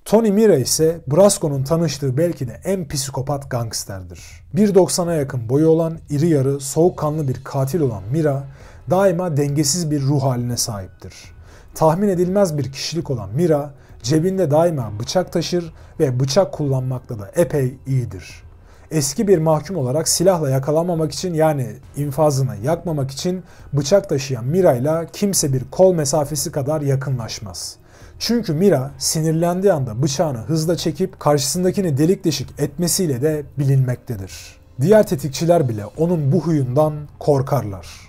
Tony Mira ise Brasco'nun tanıştığı belki de en psikopat gangsterdir. 1.90'a yakın boyu olan, iri yarı, soğukkanlı bir katil olan Mira daima dengesiz bir ruh haline sahiptir. Tahmin edilmez bir kişilik olan Mira, cebinde daima bıçak taşır ve bıçak kullanmakta da epey iyidir. Eski bir mahkum olarak silahla yakalanmamak için yani infazını yakmamak için bıçak taşıyan Mira ile kimse bir kol mesafesi kadar yakınlaşmaz. Çünkü Mira sinirlendiği anda bıçağını hızla çekip karşısındakini delik deşik etmesiyle de bilinmektedir. Diğer tetikçiler bile onun bu huyundan korkarlar.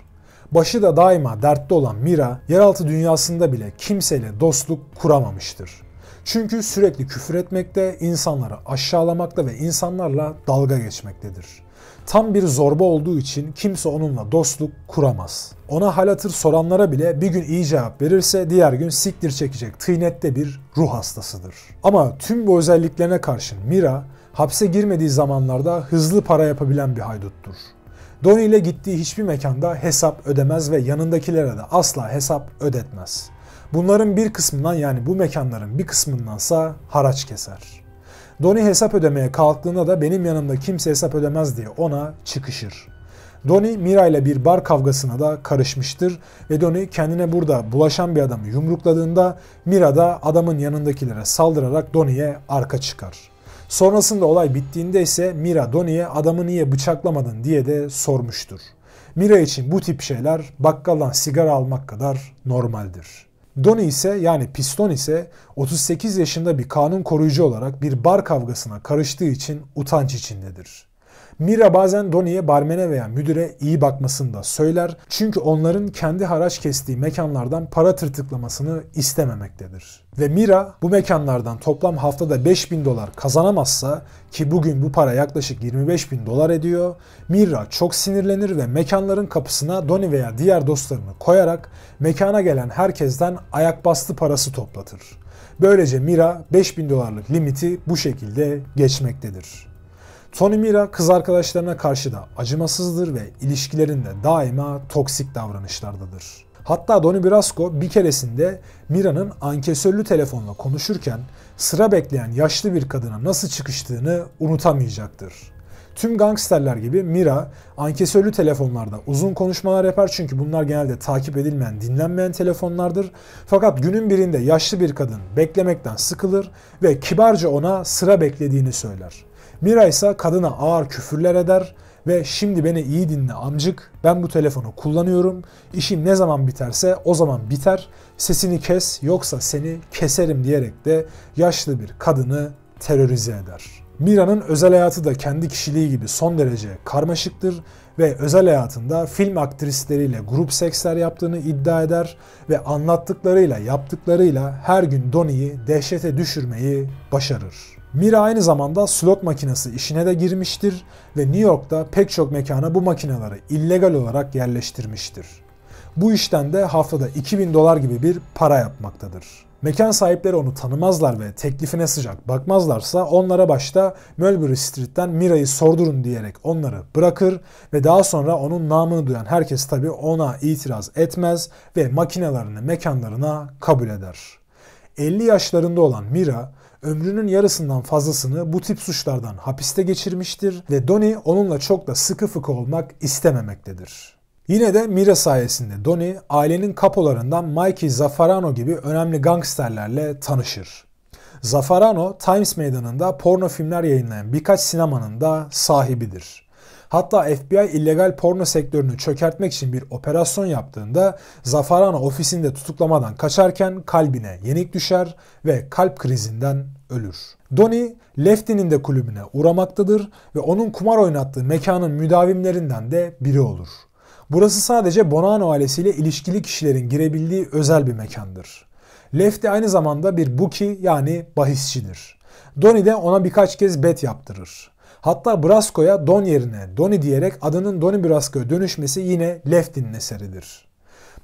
Başı da daima dertte olan Mira, yeraltı dünyasında bile kimseyle dostluk kuramamıştır. Çünkü sürekli küfür etmekte, insanları aşağılamakta ve insanlarla dalga geçmektedir. Tam bir zorba olduğu için kimse onunla dostluk kuramaz. Ona hal soranlara bile bir gün iyi cevap verirse diğer gün siktir çekecek tıynette bir ruh hastasıdır. Ama tüm bu özelliklerine karşın Mira hapse girmediği zamanlarda hızlı para yapabilen bir hayduttur. Donnie ile gittiği hiçbir mekanda hesap ödemez ve yanındakilere de asla hesap ödetmez. Bunların bir kısmından yani bu mekanların bir kısmındansa haraç keser. Donnie hesap ödemeye kalktığında da benim yanımda kimse hesap ödemez diye ona çıkışır. Donnie Mira ile bir bar kavgasına da karışmıştır ve Donnie kendine burada bulaşan bir adamı yumrukladığında Mira da adamın yanındakilere saldırarak Donnie'ye arka çıkar. Sonrasında olay bittiğinde ise Mira Donnie'ye adamı niye bıçaklamadın diye de sormuştur. Mira için bu tip şeyler bakkaldan sigara almak kadar normaldir. Donnie ise yani Piston ise 38 yaşında bir kanun koruyucu olarak bir bar kavgasına karıştığı için utanç içindedir. Mira bazen Donnie'ye barmene veya müdüre iyi bakmasını da söyler. Çünkü onların kendi haraç kestiği mekanlardan para tırtıklamasını istememektedir. Ve Mira bu mekanlardan toplam haftada 5000 dolar kazanamazsa ki bugün bu para yaklaşık 25 bin dolar ediyor. Mira çok sinirlenir ve mekanların kapısına Donnie veya diğer dostlarını koyarak mekana gelen herkesten ayak bastı parası toplatır. Böylece Mira 5000 dolarlık limiti bu şekilde geçmektedir. Tony Mira kız arkadaşlarına karşı da acımasızdır ve ilişkilerinde daima toksik davranışlardadır. Hatta Donny Brasco bir keresinde Mira'nın ankesörlü telefonla konuşurken sıra bekleyen yaşlı bir kadına nasıl çıkıştığını unutamayacaktır. Tüm gangsterler gibi Mira ankesörlü telefonlarda uzun konuşmalar yapar çünkü bunlar genelde takip edilmeyen, dinlenmeyen telefonlardır. Fakat günün birinde yaşlı bir kadın beklemekten sıkılır ve kibarca ona sıra beklediğini söyler. Mira ise kadına ağır küfürler eder ve şimdi beni iyi dinle amcık ben bu telefonu kullanıyorum işim ne zaman biterse o zaman biter sesini kes yoksa seni keserim diyerek de yaşlı bir kadını terörize eder. Mira'nın özel hayatı da kendi kişiliği gibi son derece karmaşıktır ve özel hayatında film aktrisleriyle grup seksler yaptığını iddia eder ve anlattıklarıyla yaptıklarıyla her gün Donnie'yi dehşete düşürmeyi başarır. Mira aynı zamanda slot makinesi işine de girmiştir ve New York'ta pek çok mekana bu makineleri illegal olarak yerleştirmiştir. Bu işten de haftada 2000 dolar gibi bir para yapmaktadır. Mekan sahipleri onu tanımazlar ve teklifine sıcak bakmazlarsa onlara başta Mulberry Street'ten Mira'yı sordurun diyerek onları bırakır ve daha sonra onun namını duyan herkes tabi ona itiraz etmez ve makinelerini mekanlarına kabul eder. 50 yaşlarında olan Mira ömrünün yarısından fazlasını bu tip suçlardan hapiste geçirmiştir ve Donnie onunla çok da sıkı fıkı olmak istememektedir. Yine de Mira sayesinde Donnie ailenin kapolarından Mikey Zaffarano gibi önemli gangsterlerle tanışır. Zaffarano Times meydanında porno filmler yayınlayan birkaç sinemanın da sahibidir. Hatta FBI illegal porno sektörünü çökertmek için bir operasyon yaptığında Zafarana ofisinde tutuklamadan kaçarken kalbine yenik düşer ve kalp krizinden ölür. Donnie, Lefty'nin de kulübüne uğramaktadır ve onun kumar oynattığı mekanın müdavimlerinden de biri olur. Burası sadece Bonanno ailesiyle ilişkili kişilerin girebildiği özel bir mekandır. Lefty aynı zamanda bir buki yani bahisçidir. Donnie de ona birkaç kez bet yaptırır. Hatta Brasco'ya Don yerine Doni diyerek adının Doni Brasco'ya dönüşmesi yine Lefty'nin eseridir.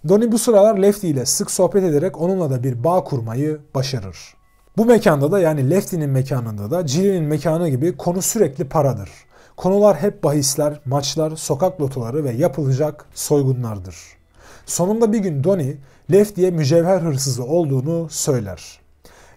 Doni bu sıralar Lefty ile sık sohbet ederek onunla da bir bağ kurmayı başarır. Bu mekanda da yani Lefty'nin mekanında da Cilin'in mekanı gibi konu sürekli paradır. Konular hep bahisler, maçlar, sokak lotoları ve yapılacak soygunlardır. Sonunda bir gün Doni Lefty'ye mücevher hırsızı olduğunu söyler.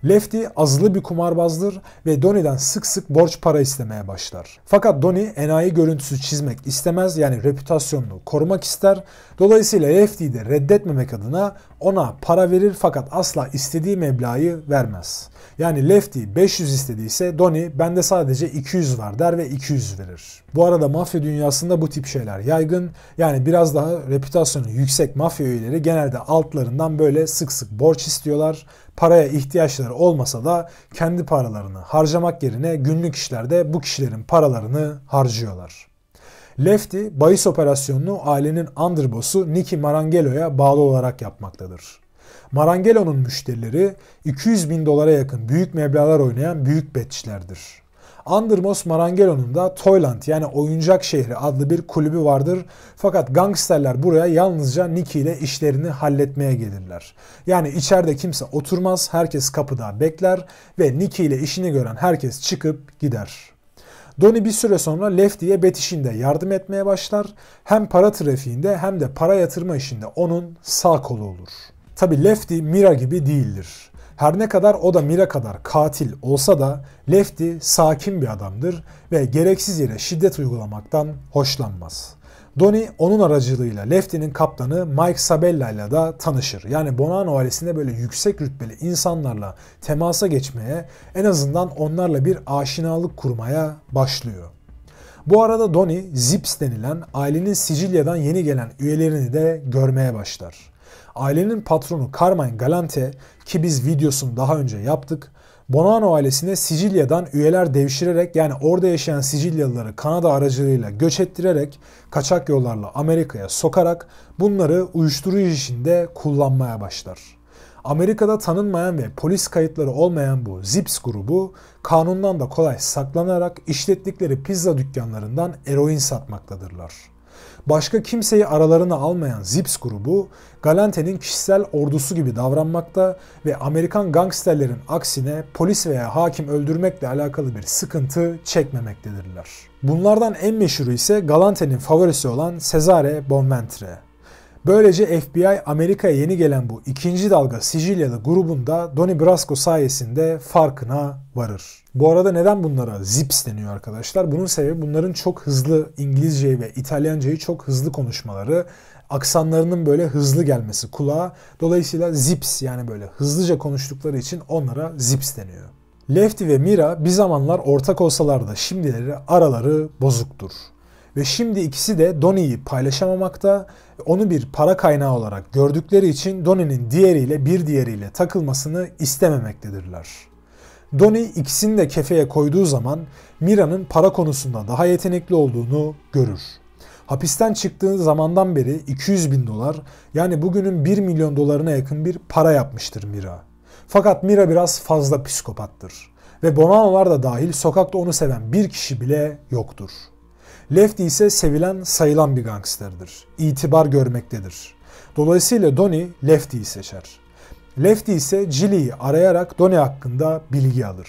Lefty azılı bir kumarbazdır ve Donnie'den sık sık borç para istemeye başlar. Fakat Donnie enayi görüntüsü çizmek istemez yani reputasyonunu korumak ister. Dolayısıyla Lefty'yi de reddetmemek adına ona para verir fakat asla istediği meblağı vermez. Yani Lefty 500 istediyse Donnie bende sadece 200 var der ve 200 verir. Bu arada mafya dünyasında bu tip şeyler yaygın. Yani biraz daha reputasyonu yüksek mafya üyeleri genelde altlarından böyle sık sık borç istiyorlar. Paraya ihtiyaçları olmasa da kendi paralarını harcamak yerine günlük işlerde bu kişilerin paralarını harcıyorlar. Lefty, bahis operasyonunu ailenin underboss'u Nicky Marangelo'ya bağlı olarak yapmaktadır. Marangelo'nun müşterileri 200 bin dolara yakın büyük meblağlar oynayan büyük betçilerdir. Andrmos Marangelo'nun da Toyland yani Oyuncak Şehri adlı bir kulübü vardır. Fakat gangsterler buraya yalnızca Nicky ile işlerini halletmeye gelirler. Yani içeride kimse oturmaz, herkes kapıda bekler ve Nicky ile işini gören herkes çıkıp gider. Donnie bir süre sonra Lefty'ye bet işinde yardım etmeye başlar. Hem para trafiğinde hem de para yatırma işinde onun sağ kolu olur. Tabi Lefty Mira gibi değildir. Her ne kadar o da Mira kadar katil olsa da Lefty sakin bir adamdır ve gereksiz yere şiddet uygulamaktan hoşlanmaz. Donny onun aracılığıyla Lefty'nin kaptanı Mike Sabella ile de tanışır. Yani Bonanno ailesinde böyle yüksek rütbeli insanlarla temasa geçmeye en azından onlarla bir aşinalık kurmaya başlıyor. Bu arada Donny Zips denilen ailenin Sicilya'dan yeni gelen üyelerini de görmeye başlar ailenin patronu Carmine Galante ki biz videosunu daha önce yaptık. Bonanno ailesine Sicilya'dan üyeler devşirerek yani orada yaşayan Sicilyalıları Kanada aracılığıyla göç ettirerek kaçak yollarla Amerika'ya sokarak bunları uyuşturucu işinde kullanmaya başlar. Amerika'da tanınmayan ve polis kayıtları olmayan bu Zips grubu kanundan da kolay saklanarak işlettikleri pizza dükkanlarından eroin satmaktadırlar başka kimseyi aralarına almayan Zips grubu Galante'nin kişisel ordusu gibi davranmakta ve Amerikan gangsterlerin aksine polis veya hakim öldürmekle alakalı bir sıkıntı çekmemektedirler. Bunlardan en meşhuru ise Galante'nin favorisi olan Cesare Bonventre. Böylece FBI Amerika'ya yeni gelen bu ikinci dalga Sicilyalı grubunda Donny Brasco sayesinde farkına varır. Bu arada neden bunlara zips deniyor arkadaşlar? Bunun sebebi bunların çok hızlı İngilizceyi ve İtalyancayı çok hızlı konuşmaları, aksanlarının böyle hızlı gelmesi kulağa. Dolayısıyla zips yani böyle hızlıca konuştukları için onlara zips deniyor. Lefty ve Mira bir zamanlar ortak olsalar da şimdileri araları bozuktur. Ve şimdi ikisi de Donnie'yi paylaşamamakta, onu bir para kaynağı olarak gördükleri için Donnie'nin diğeriyle bir diğeriyle takılmasını istememektedirler. Donnie ikisini de kefeye koyduğu zaman Mira'nın para konusunda daha yetenekli olduğunu görür. Hapisten çıktığı zamandan beri 200 bin dolar yani bugünün 1 milyon dolarına yakın bir para yapmıştır Mira. Fakat Mira biraz fazla psikopattır. Ve Bonano'lar da dahil sokakta onu seven bir kişi bile yoktur.'' Lefty ise sevilen, sayılan bir gangsterdir. İtibar görmektedir. Dolayısıyla Donnie Lefty'yi seçer. Lefty ise Jilly'yi arayarak Donnie hakkında bilgi alır.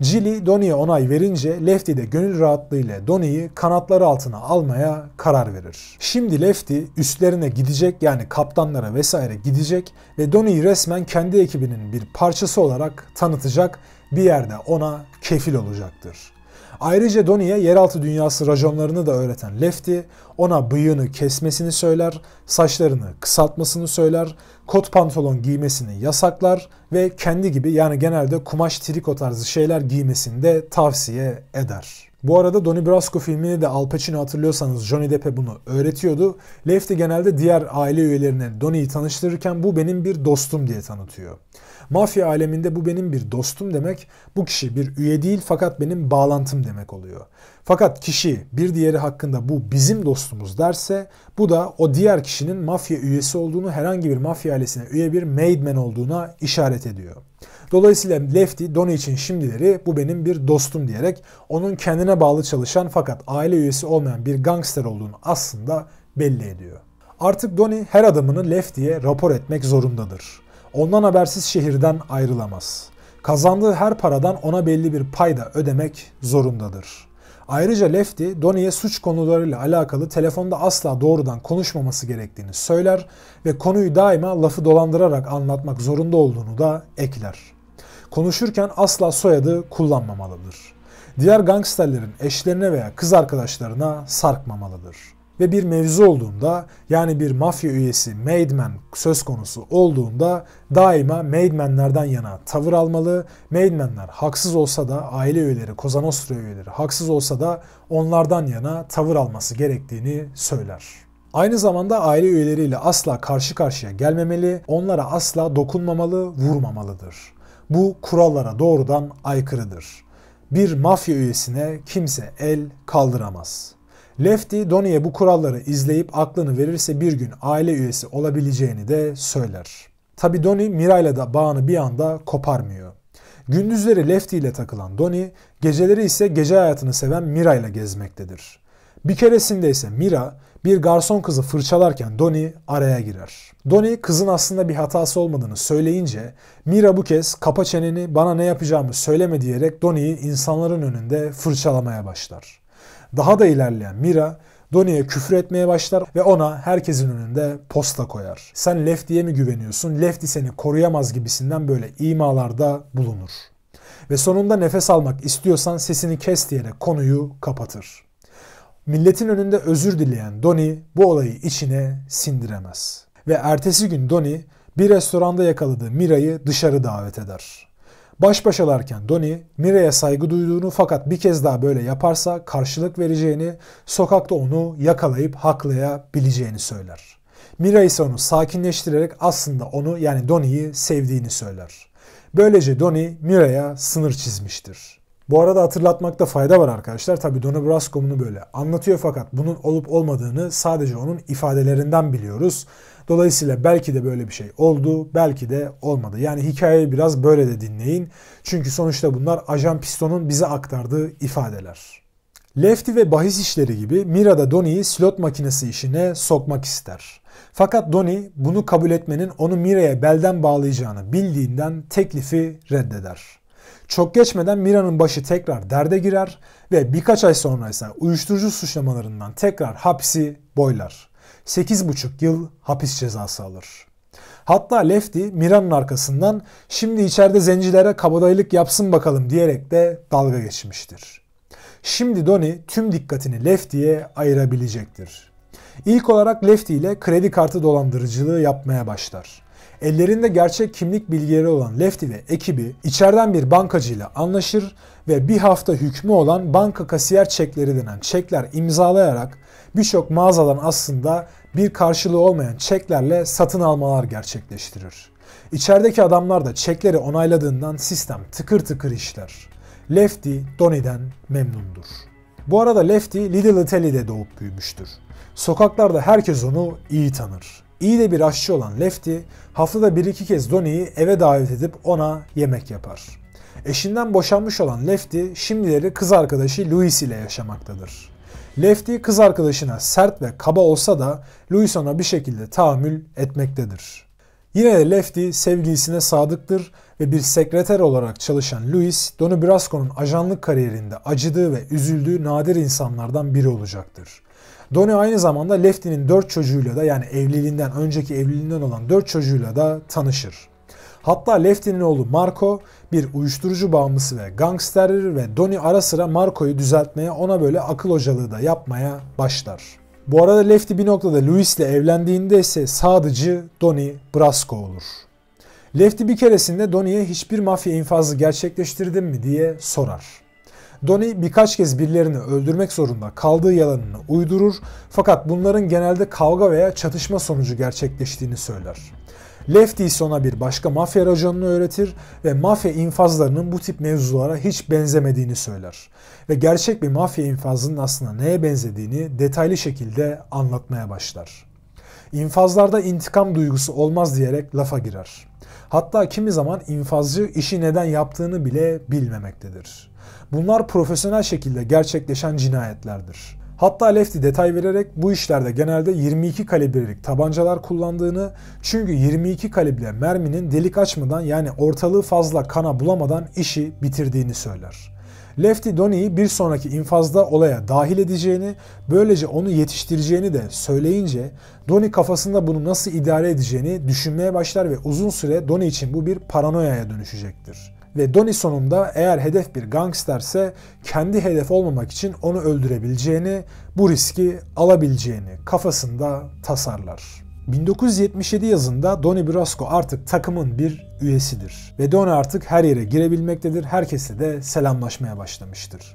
Jilly Donnie'ye onay verince Lefty de gönül rahatlığıyla Donnie'yi kanatları altına almaya karar verir. Şimdi Lefty üstlerine gidecek yani kaptanlara vesaire gidecek ve Donnie'yi resmen kendi ekibinin bir parçası olarak tanıtacak bir yerde ona kefil olacaktır. Ayrıca Donnie'ye yeraltı dünyası rajonlarını da öğreten Lefty ona bıyığını kesmesini söyler, saçlarını kısaltmasını söyler, kot pantolon giymesini yasaklar ve kendi gibi yani genelde kumaş triko tarzı şeyler giymesini de tavsiye eder. Bu arada Donnie Brasco filmini de Al Pacino hatırlıyorsanız Johnny Depp'e bunu öğretiyordu. Lefty genelde diğer aile üyelerine Donnie'yi tanıştırırken bu benim bir dostum diye tanıtıyor. Mafya aleminde bu benim bir dostum demek, bu kişi bir üye değil fakat benim bağlantım demek oluyor. Fakat kişi bir diğeri hakkında bu bizim dostumuz derse bu da o diğer kişinin mafya üyesi olduğunu herhangi bir mafya ailesine üye bir maidman olduğuna işaret ediyor. Dolayısıyla Lefty Donnie için şimdileri bu benim bir dostum diyerek onun kendine bağlı çalışan fakat aile üyesi olmayan bir gangster olduğunu aslında belli ediyor. Artık Donnie her adımını Lefty'ye rapor etmek zorundadır ondan habersiz şehirden ayrılamaz. Kazandığı her paradan ona belli bir payda ödemek zorundadır. Ayrıca Lefty, Donnie'ye suç konularıyla alakalı telefonda asla doğrudan konuşmaması gerektiğini söyler ve konuyu daima lafı dolandırarak anlatmak zorunda olduğunu da ekler. Konuşurken asla soyadı kullanmamalıdır. Diğer gangsterlerin eşlerine veya kız arkadaşlarına sarkmamalıdır.'' ve bir mevzu olduğunda yani bir mafya üyesi Maidman söz konusu olduğunda daima Maidmanlerden yana tavır almalı. Maidmanler haksız olsa da aile üyeleri, Cosa üyeleri haksız olsa da onlardan yana tavır alması gerektiğini söyler. Aynı zamanda aile üyeleriyle asla karşı karşıya gelmemeli, onlara asla dokunmamalı, vurmamalıdır. Bu kurallara doğrudan aykırıdır. Bir mafya üyesine kimse el kaldıramaz.'' Lefty, Donnie'ye bu kuralları izleyip aklını verirse bir gün aile üyesi olabileceğini de söyler. Tabi Donnie Mira'yla da bağını bir anda koparmıyor. Gündüzleri Lefty ile takılan Donnie, geceleri ise gece hayatını seven Mira ile gezmektedir. Bir keresinde ise Mira bir garson kızı fırçalarken Donnie araya girer. Donnie kızın aslında bir hatası olmadığını söyleyince Mira bu kez kapa çeneni bana ne yapacağımı söyleme diyerek Donnie'yi insanların önünde fırçalamaya başlar. Daha da ilerleyen Mira Donnie'ye küfür etmeye başlar ve ona herkesin önünde posta koyar. Sen Lefty'ye mi güveniyorsun? Lefty seni koruyamaz gibisinden böyle imalarda bulunur. Ve sonunda nefes almak istiyorsan sesini kes diyerek konuyu kapatır. Milletin önünde özür dileyen Donnie bu olayı içine sindiremez. Ve ertesi gün Donnie bir restoranda yakaladığı Mira'yı dışarı davet eder. Baş başalarken Donnie, Mireye saygı duyduğunu fakat bir kez daha böyle yaparsa karşılık vereceğini, sokakta onu yakalayıp haklayabileceğini söyler. Mira ise onu sakinleştirerek aslında onu yani Donnie'yi sevdiğini söyler. Böylece Donnie Mira'ya sınır çizmiştir. Bu arada hatırlatmakta fayda var arkadaşlar. Tabi Donnie Brasco bunu böyle anlatıyor fakat bunun olup olmadığını sadece onun ifadelerinden biliyoruz. Dolayısıyla belki de böyle bir şey oldu, belki de olmadı. Yani hikayeyi biraz böyle de dinleyin. Çünkü sonuçta bunlar Ajan Piston'un bize aktardığı ifadeler. Lefty ve bahis işleri gibi Mira da Donnie'yi slot makinesi işine sokmak ister. Fakat Donnie bunu kabul etmenin onu Mira'ya belden bağlayacağını bildiğinden teklifi reddeder. Çok geçmeden Mira'nın başı tekrar derde girer ve birkaç ay sonra ise uyuşturucu suçlamalarından tekrar hapsi boylar. 8,5 yıl hapis cezası alır. Hatta Lefty Mira'nın arkasından şimdi içeride zencilere kabadayılık yapsın bakalım diyerek de dalga geçmiştir. Şimdi Donnie tüm dikkatini Lefty'ye ayırabilecektir. İlk olarak Lefty ile kredi kartı dolandırıcılığı yapmaya başlar. Ellerinde gerçek kimlik bilgileri olan Lefty ve ekibi içeriden bir bankacıyla anlaşır ve bir hafta hükmü olan banka kasiyer çekleri denen çekler imzalayarak birçok mağazadan aslında bir karşılığı olmayan çeklerle satın almalar gerçekleştirir. İçerideki adamlar da çekleri onayladığından sistem tıkır tıkır işler. Lefty, Donnie'den memnundur. Bu arada Lefty, Little Italy'de doğup büyümüştür. Sokaklarda herkes onu iyi tanır. İyi de bir aşçı olan Lefty, haftada bir iki kez Donnie'yi eve davet edip ona yemek yapar. Eşinden boşanmış olan Lefty, şimdileri kız arkadaşı Louis ile yaşamaktadır. Lefty kız arkadaşına sert ve kaba olsa da Louis ona bir şekilde tahammül etmektedir. Yine de Lefty sevgilisine sadıktır ve bir sekreter olarak çalışan Louis, Donnie Brasco'nun ajanlık kariyerinde acıdığı ve üzüldüğü nadir insanlardan biri olacaktır. Donnie aynı zamanda Lefty'nin 4 çocuğuyla da yani evliliğinden önceki evliliğinden olan 4 çocuğuyla da tanışır. Hatta Lefty'nin oğlu Marco bir uyuşturucu bağımlısı ve gangster ve Donnie ara sıra Marco'yu düzeltmeye ona böyle akıl hocalığı da yapmaya başlar. Bu arada Lefty bir noktada Luis ile evlendiğinde ise sadıcı Donnie Brasco olur. Lefty bir keresinde Donnie'ye hiçbir mafya infazı gerçekleştirdim mi diye sorar. Donnie birkaç kez birilerini öldürmek zorunda kaldığı yalanını uydurur fakat bunların genelde kavga veya çatışma sonucu gerçekleştiğini söyler. Lefty sona bir başka mafya raconunu öğretir ve mafya infazlarının bu tip mevzulara hiç benzemediğini söyler. Ve gerçek bir mafya infazının aslında neye benzediğini detaylı şekilde anlatmaya başlar. İnfazlarda intikam duygusu olmaz diyerek lafa girer. Hatta kimi zaman infazcı işi neden yaptığını bile bilmemektedir. Bunlar profesyonel şekilde gerçekleşen cinayetlerdir. Hatta Lefty detay vererek bu işlerde genelde 22 kalibrelik tabancalar kullandığını çünkü 22 kalibre merminin delik açmadan yani ortalığı fazla kana bulamadan işi bitirdiğini söyler. Lefty Donnie'yi bir sonraki infazda olaya dahil edeceğini, böylece onu yetiştireceğini de söyleyince Donnie kafasında bunu nasıl idare edeceğini düşünmeye başlar ve uzun süre Donnie için bu bir paranoyaya dönüşecektir ve Donnie sonunda eğer hedef bir gangsterse kendi hedef olmamak için onu öldürebileceğini, bu riski alabileceğini kafasında tasarlar. 1977 yazında Donnie Brasco artık takımın bir üyesidir ve Donnie artık her yere girebilmektedir, herkesle de selamlaşmaya başlamıştır.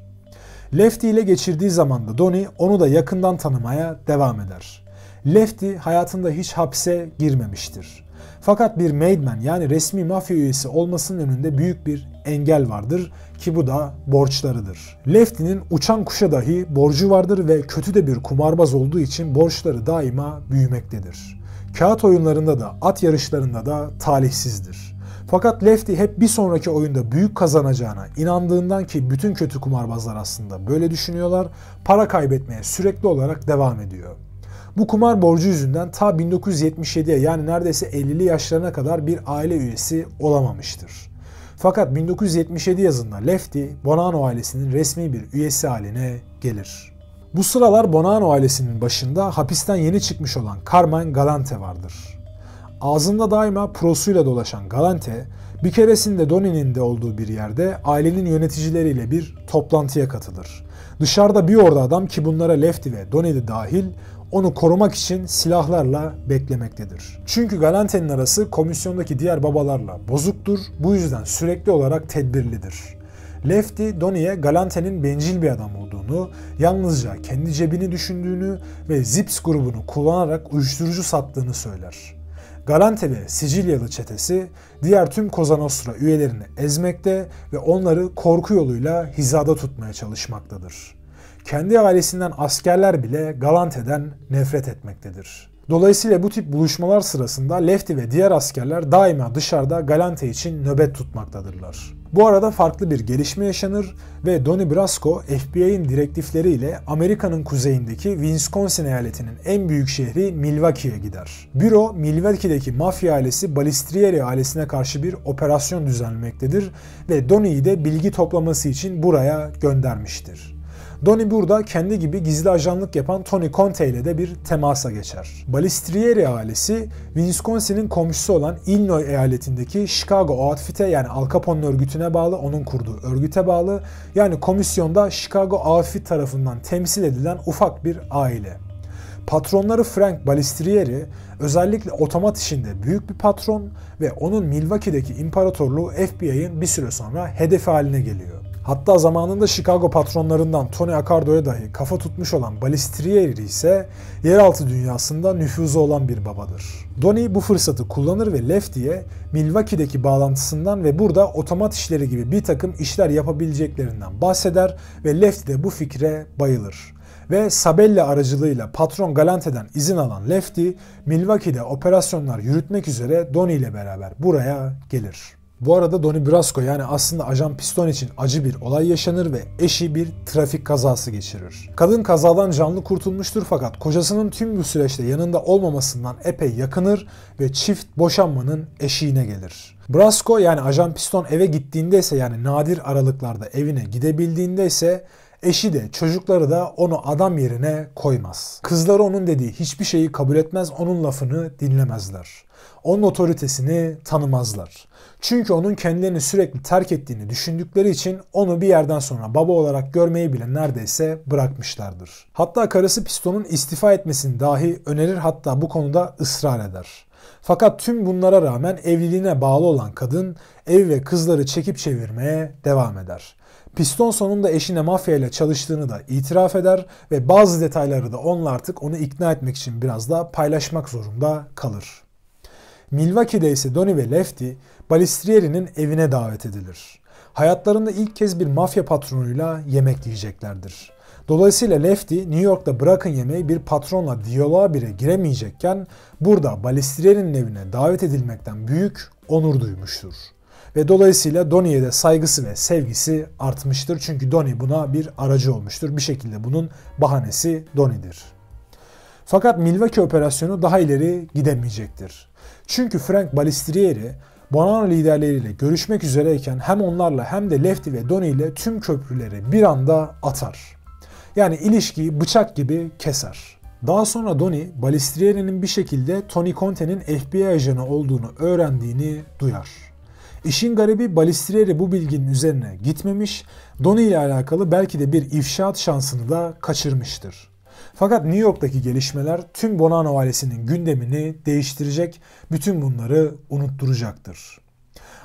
Lefty ile geçirdiği zamanda Donnie onu da yakından tanımaya devam eder. Lefty hayatında hiç hapse girmemiştir. Fakat bir maidman yani resmi mafya üyesi olmasının önünde büyük bir engel vardır ki bu da borçlarıdır. Lefty'nin uçan kuşa dahi borcu vardır ve kötü de bir kumarbaz olduğu için borçları daima büyümektedir. Kağıt oyunlarında da at yarışlarında da talihsizdir. Fakat Lefty hep bir sonraki oyunda büyük kazanacağına inandığından ki bütün kötü kumarbazlar aslında böyle düşünüyorlar, para kaybetmeye sürekli olarak devam ediyor. Bu kumar borcu yüzünden ta 1977'ye yani neredeyse 50'li yaşlarına kadar bir aile üyesi olamamıştır. Fakat 1977 yazında Lefty, Bonanno ailesinin resmi bir üyesi haline gelir. Bu sıralar Bonanno ailesinin başında hapisten yeni çıkmış olan Carmen Galante vardır. Ağzında daima prosuyla dolaşan Galante, bir keresinde Donnie'nin de olduğu bir yerde ailenin yöneticileriyle bir toplantıya katılır. Dışarıda bir orada adam ki bunlara Lefty ve Donnie de dahil onu korumak için silahlarla beklemektedir. Çünkü Galante'nin arası komisyondaki diğer babalarla bozuktur, bu yüzden sürekli olarak tedbirlidir. Lefty, Donnie'ye Galante'nin bencil bir adam olduğunu, yalnızca kendi cebini düşündüğünü ve Zips grubunu kullanarak uyuşturucu sattığını söyler. Galante ve Sicilyalı çetesi diğer tüm Kozanostra üyelerini ezmekte ve onları korku yoluyla hizada tutmaya çalışmaktadır kendi ailesinden askerler bile Galante'den nefret etmektedir. Dolayısıyla bu tip buluşmalar sırasında Lefty ve diğer askerler daima dışarıda Galante için nöbet tutmaktadırlar. Bu arada farklı bir gelişme yaşanır ve Donny Brasco FBI'nin direktifleriyle Amerika'nın kuzeyindeki Wisconsin eyaletinin en büyük şehri Milwaukee'ye gider. Büro Milwaukee'deki mafya ailesi Balistrieri ailesine karşı bir operasyon düzenlemektedir ve Donny'yi de bilgi toplaması için buraya göndermiştir. Donnie burada kendi gibi gizli ajanlık yapan Tony Conte ile de bir temasa geçer. Balistrieri ailesi Wisconsin'in komşusu olan Illinois eyaletindeki Chicago Outfit'e yani Al Capone örgütüne bağlı, onun kurduğu örgüte bağlı. Yani komisyonda Chicago Outfit tarafından temsil edilen ufak bir aile. Patronları Frank Balistrieri özellikle otomat işinde büyük bir patron ve onun Milwaukee'deki imparatorluğu FBI'ın bir süre sonra hedefi haline geliyor. Hatta zamanında Chicago patronlarından Tony Accardo'ya dahi kafa tutmuş olan Balistrieri ise yeraltı dünyasında nüfuzu olan bir babadır. Donnie bu fırsatı kullanır ve Lefty'ye Milwaukee'deki bağlantısından ve burada otomat işleri gibi bir takım işler yapabileceklerinden bahseder ve Lefty de bu fikre bayılır ve Sabella aracılığıyla patron Galante'den izin alan Lefty, Milwaukee'de operasyonlar yürütmek üzere Donnie ile beraber buraya gelir. Bu arada Donny Brasco yani aslında Ajan Piston için acı bir olay yaşanır ve eşi bir trafik kazası geçirir. Kadın kazadan canlı kurtulmuştur fakat kocasının tüm bu süreçte yanında olmamasından epey yakınır ve çift boşanmanın eşiğine gelir. Brasco yani Ajan Piston eve gittiğinde ise yani nadir aralıklarda evine gidebildiğinde ise Eşi de çocukları da onu adam yerine koymaz. Kızları onun dediği hiçbir şeyi kabul etmez, onun lafını dinlemezler. Onun otoritesini tanımazlar. Çünkü onun kendilerini sürekli terk ettiğini düşündükleri için onu bir yerden sonra baba olarak görmeyi bile neredeyse bırakmışlardır. Hatta karısı Piston'un istifa etmesini dahi önerir hatta bu konuda ısrar eder. Fakat tüm bunlara rağmen evliliğine bağlı olan kadın ev ve kızları çekip çevirmeye devam eder. Piston sonunda eşine ile çalıştığını da itiraf eder ve bazı detayları da onunla artık onu ikna etmek için biraz da paylaşmak zorunda kalır. Milwaukee'de ise Donnie ve Lefty Balistrieri'nin evine davet edilir. Hayatlarında ilk kez bir mafya patronuyla yemek yiyeceklerdir. Dolayısıyla Lefty New York'ta bırakın yemeği bir patronla diyaloğa bile giremeyecekken burada Balistrieri'nin evine davet edilmekten büyük onur duymuştur. Ve dolayısıyla Donnie'ye de saygısı ve sevgisi artmıştır. Çünkü Donnie buna bir aracı olmuştur. Bir şekilde bunun bahanesi Donnie'dir. Fakat Milwaukee operasyonu daha ileri gidemeyecektir. Çünkü Frank Balistrieri Bonanno liderleriyle görüşmek üzereyken hem onlarla hem de Lefty ve Donnie ile tüm köprüleri bir anda atar. Yani ilişkiyi bıçak gibi keser. Daha sonra Donnie, Balistrieri'nin bir şekilde Tony Conte'nin FBI ajanı olduğunu öğrendiğini duyar. İşin garibi Balistrieri bu bilginin üzerine gitmemiş, Donnie ile alakalı belki de bir ifşaat şansını da kaçırmıştır. Fakat New York'taki gelişmeler tüm Bonanno ailesinin gündemini değiştirecek, bütün bunları unutturacaktır.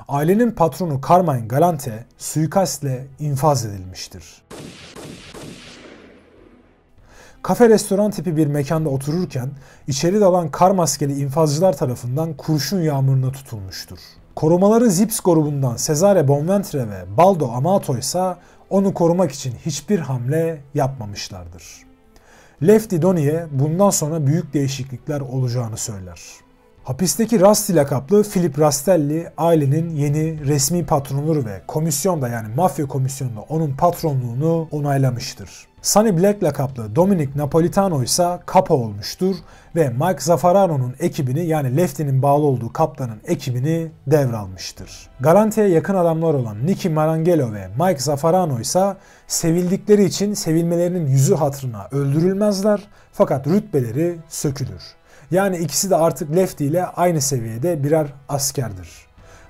Ailenin patronu Carmine Galante suikastle infaz edilmiştir. Kafe restoran tipi bir mekanda otururken içeri dalan kar maskeli infazcılar tarafından kurşun yağmuruna tutulmuştur. Korumaları Zips grubundan Cesare Bonventre ve Baldo Amato ise onu korumak için hiçbir hamle yapmamışlardır. Lefty Doni'ye bundan sonra büyük değişiklikler olacağını söyler. Hapisteki Rasti lakaplı Philip Rastelli ailenin yeni resmi patronudur ve komisyonda yani mafya komisyonunda onun patronluğunu onaylamıştır. Sunny Black lakaplı Dominic Napolitano ise kapa olmuştur ve Mike Zaffarano'nun ekibini yani Lefty'nin bağlı olduğu kaptanın ekibini devralmıştır. Garantiye yakın adamlar olan Nicky Marangelo ve Mike Zaffarano ise sevildikleri için sevilmelerinin yüzü hatırına öldürülmezler fakat rütbeleri sökülür. Yani ikisi de artık Lefty ile aynı seviyede birer askerdir.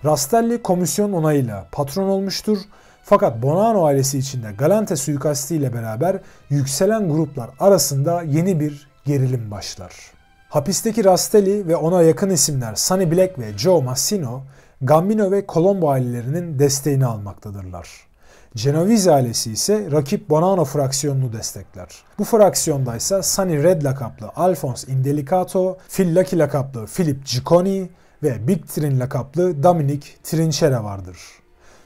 Rastelli komisyon onayıyla patron olmuştur. Fakat Bonanno ailesi içinde Galante suikastı ile beraber yükselen gruplar arasında yeni bir gerilim başlar. Hapisteki Rastelli ve ona yakın isimler Sunny Black ve Joe Massino, Gambino ve Colombo ailelerinin desteğini almaktadırlar. Genoviz ailesi ise rakip Bonanno fraksiyonunu destekler. Bu fraksiyonda ise Sunny Red lakaplı Alphonse Indelicato, Phil Lucky lakaplı Philip Ciccone ve Big Trin lakaplı Dominic Trinchera vardır.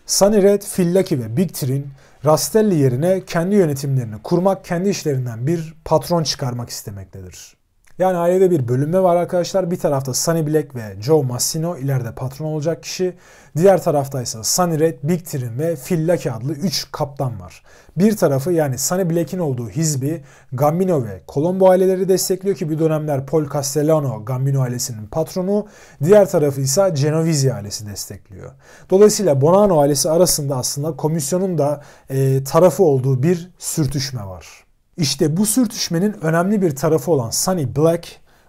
Sunny Red, Phil Lucky ve Big Trin Rastelli yerine kendi yönetimlerini kurmak, kendi işlerinden bir patron çıkarmak istemektedir. Yani ailede bir bölünme var arkadaşlar. Bir tarafta Sunny Black ve Joe Massino ileride patron olacak kişi. Diğer tarafta ise Sunny Red, Big Trin ve Phil Lucky adlı 3 kaptan var. Bir tarafı yani Sunny Black'in olduğu hizbi Gambino ve Colombo aileleri destekliyor ki bir dönemler Paul Castellano Gambino ailesinin patronu. Diğer tarafı ise Genovese ailesi destekliyor. Dolayısıyla Bonanno ailesi arasında aslında komisyonun da e, tarafı olduğu bir sürtüşme var. İşte bu sürtüşmenin önemli bir tarafı olan Sunny Black,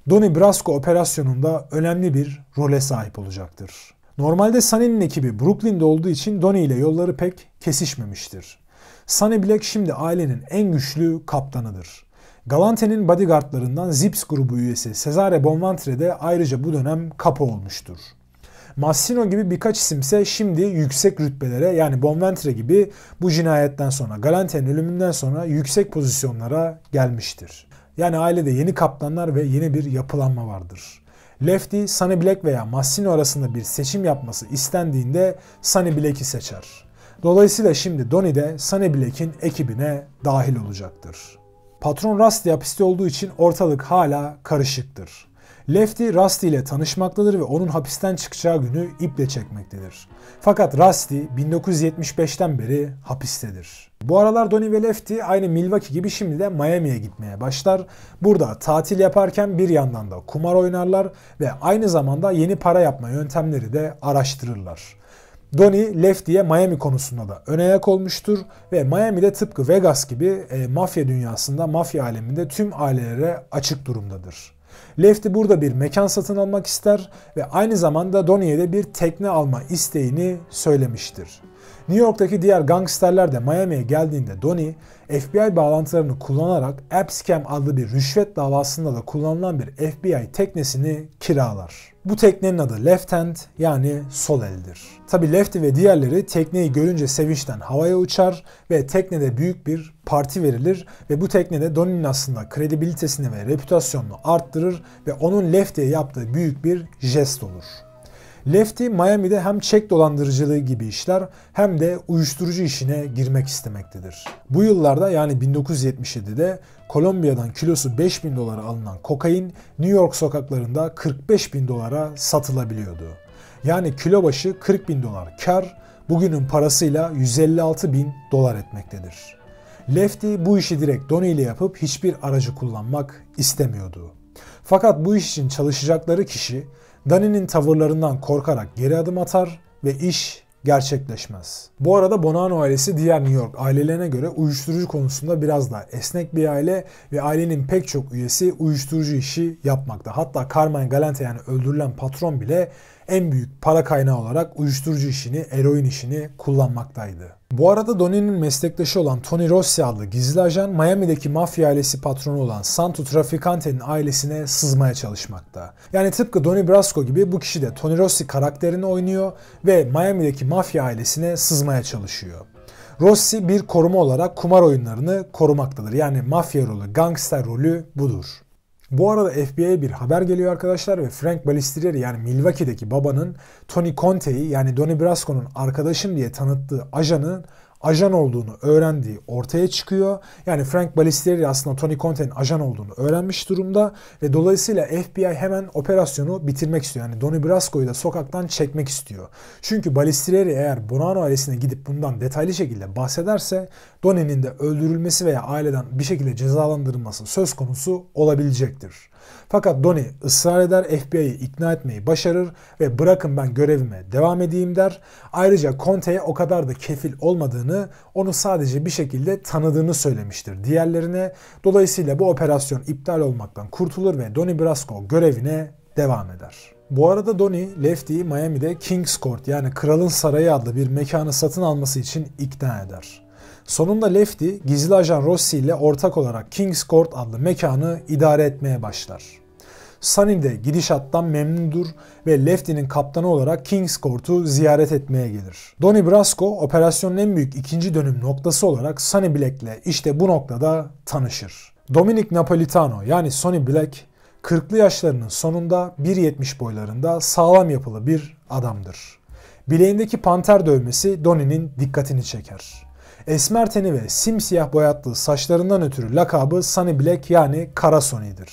Donnie Brasco operasyonunda önemli bir role sahip olacaktır. Normalde Sunny'nin ekibi Brooklyn'de olduğu için Donnie ile yolları pek kesişmemiştir. Sunny Black şimdi ailenin en güçlü kaptanıdır. Galante'nin bodyguardlarından Zips grubu üyesi Cesare Bonventre de ayrıca bu dönem kapo olmuştur. Massino gibi birkaç isimse şimdi yüksek rütbelere yani Bonventre gibi bu cinayetten sonra Galante'nin ölümünden sonra yüksek pozisyonlara gelmiştir. Yani ailede yeni kaplanlar ve yeni bir yapılanma vardır. Lefty, Sunny Black veya Massino arasında bir seçim yapması istendiğinde Sunny Black'i seçer. Dolayısıyla şimdi Donnie de Sunny Black'in ekibine dahil olacaktır. Patron Rusty hapiste olduğu için ortalık hala karışıktır. Lefty Rusty ile tanışmaktadır ve onun hapisten çıkacağı günü iple çekmektedir. Fakat Rusty 1975'ten beri hapistedir. Bu aralar Donny ve Lefty aynı Milwaukee gibi şimdi de Miami'ye gitmeye başlar. Burada tatil yaparken bir yandan da kumar oynarlar ve aynı zamanda yeni para yapma yöntemleri de araştırırlar. Donny Lefty'ye Miami konusunda da öne yak olmuştur ve Miami'de tıpkı Vegas gibi e, mafya dünyasında, mafya aleminde tüm ailelere açık durumdadır. Lefty burada bir mekan satın almak ister ve aynı zamanda Donnie'ye bir tekne alma isteğini söylemiştir. New York'taki diğer gangsterler de Miami'ye geldiğinde Donnie, FBI bağlantılarını kullanarak Abscam adlı bir rüşvet davasında da kullanılan bir FBI teknesini kiralar. Bu teknenin adı left hand yani sol eldir. Tabi Lefty ve diğerleri tekneyi görünce sevinçten havaya uçar ve teknede büyük bir parti verilir ve bu teknede Donnie'nin aslında kredibilitesini ve reputasyonunu arttırır ve onun Lefty'ye yaptığı büyük bir jest olur. Lefty Miami'de hem çek dolandırıcılığı gibi işler hem de uyuşturucu işine girmek istemektedir. Bu yıllarda yani 1977'de Kolombiya'dan kilosu 5 bin dolara alınan kokain New York sokaklarında 45 bin dolara satılabiliyordu. Yani kilo başı 40 bin dolar kar bugünün parasıyla 156 bin dolar etmektedir. Lefty bu işi direkt Donnie ile yapıp hiçbir aracı kullanmak istemiyordu. Fakat bu iş için çalışacakları kişi Dani'nin tavırlarından korkarak geri adım atar ve iş gerçekleşmez. Bu arada Bonanno ailesi diğer New York ailelerine göre uyuşturucu konusunda biraz daha esnek bir aile ve ailenin pek çok üyesi uyuşturucu işi yapmakta. Hatta Carmen Galante yani öldürülen patron bile en büyük para kaynağı olarak uyuşturucu işini, eroin işini kullanmaktaydı. Bu arada Donnie'nin meslektaşı olan Tony Rossi adlı gizli ajan Miami'deki mafya ailesi patronu olan Santo Traficante'nin ailesine sızmaya çalışmakta. Yani tıpkı Donnie Brasco gibi bu kişi de Tony Rossi karakterini oynuyor ve Miami'deki mafya ailesine sızmaya çalışıyor. Rossi bir koruma olarak kumar oyunlarını korumaktadır. Yani mafya rolü, gangster rolü budur. Bu arada FBI'ye bir haber geliyor arkadaşlar ve Frank Balistrieri yani Milwaukee'deki babanın Tony Conte'yi yani Donnie Brasco'nun arkadaşım diye tanıttığı ajanın ajan olduğunu öğrendiği ortaya çıkıyor. Yani Frank Balistieri aslında Tony Conte'nin ajan olduğunu öğrenmiş durumda ve dolayısıyla FBI hemen operasyonu bitirmek istiyor. Yani Donnie Brasco'yu da sokaktan çekmek istiyor. Çünkü Balistieri eğer Bonanno ailesine gidip bundan detaylı şekilde bahsederse Donnie'nin de öldürülmesi veya aileden bir şekilde cezalandırılması söz konusu olabilecektir. Fakat Donnie ısrar eder, FBI'yi ikna etmeyi başarır ve bırakın ben görevime devam edeyim der. Ayrıca Conte'ye o kadar da kefil olmadığını, onu sadece bir şekilde tanıdığını söylemiştir diğerlerine. Dolayısıyla bu operasyon iptal olmaktan kurtulur ve Donnie Brasco görevine devam eder. Bu arada Donnie, Lefty Miami'de King's Court yani Kralın Sarayı adlı bir mekanı satın alması için ikna eder. Sonunda Lefty, gizli ajan Rossi ile ortak olarak King's Court adlı mekanı idare etmeye başlar. Sunny de gidişattan memnundur ve Lefty'nin kaptanı olarak King's Court'u ziyaret etmeye gelir. Donny Brasco operasyonun en büyük ikinci dönüm noktası olarak Sunny ile işte bu noktada tanışır. Dominic Napolitano yani Sonny Black 40'lı yaşlarının sonunda 1.70 boylarında sağlam yapılı bir adamdır. Bileğindeki panter dövmesi Donny'nin dikkatini çeker. Esmer teni ve simsiyah boyatlı saçlarından ötürü lakabı Sunny Black yani Kara Sony'dir.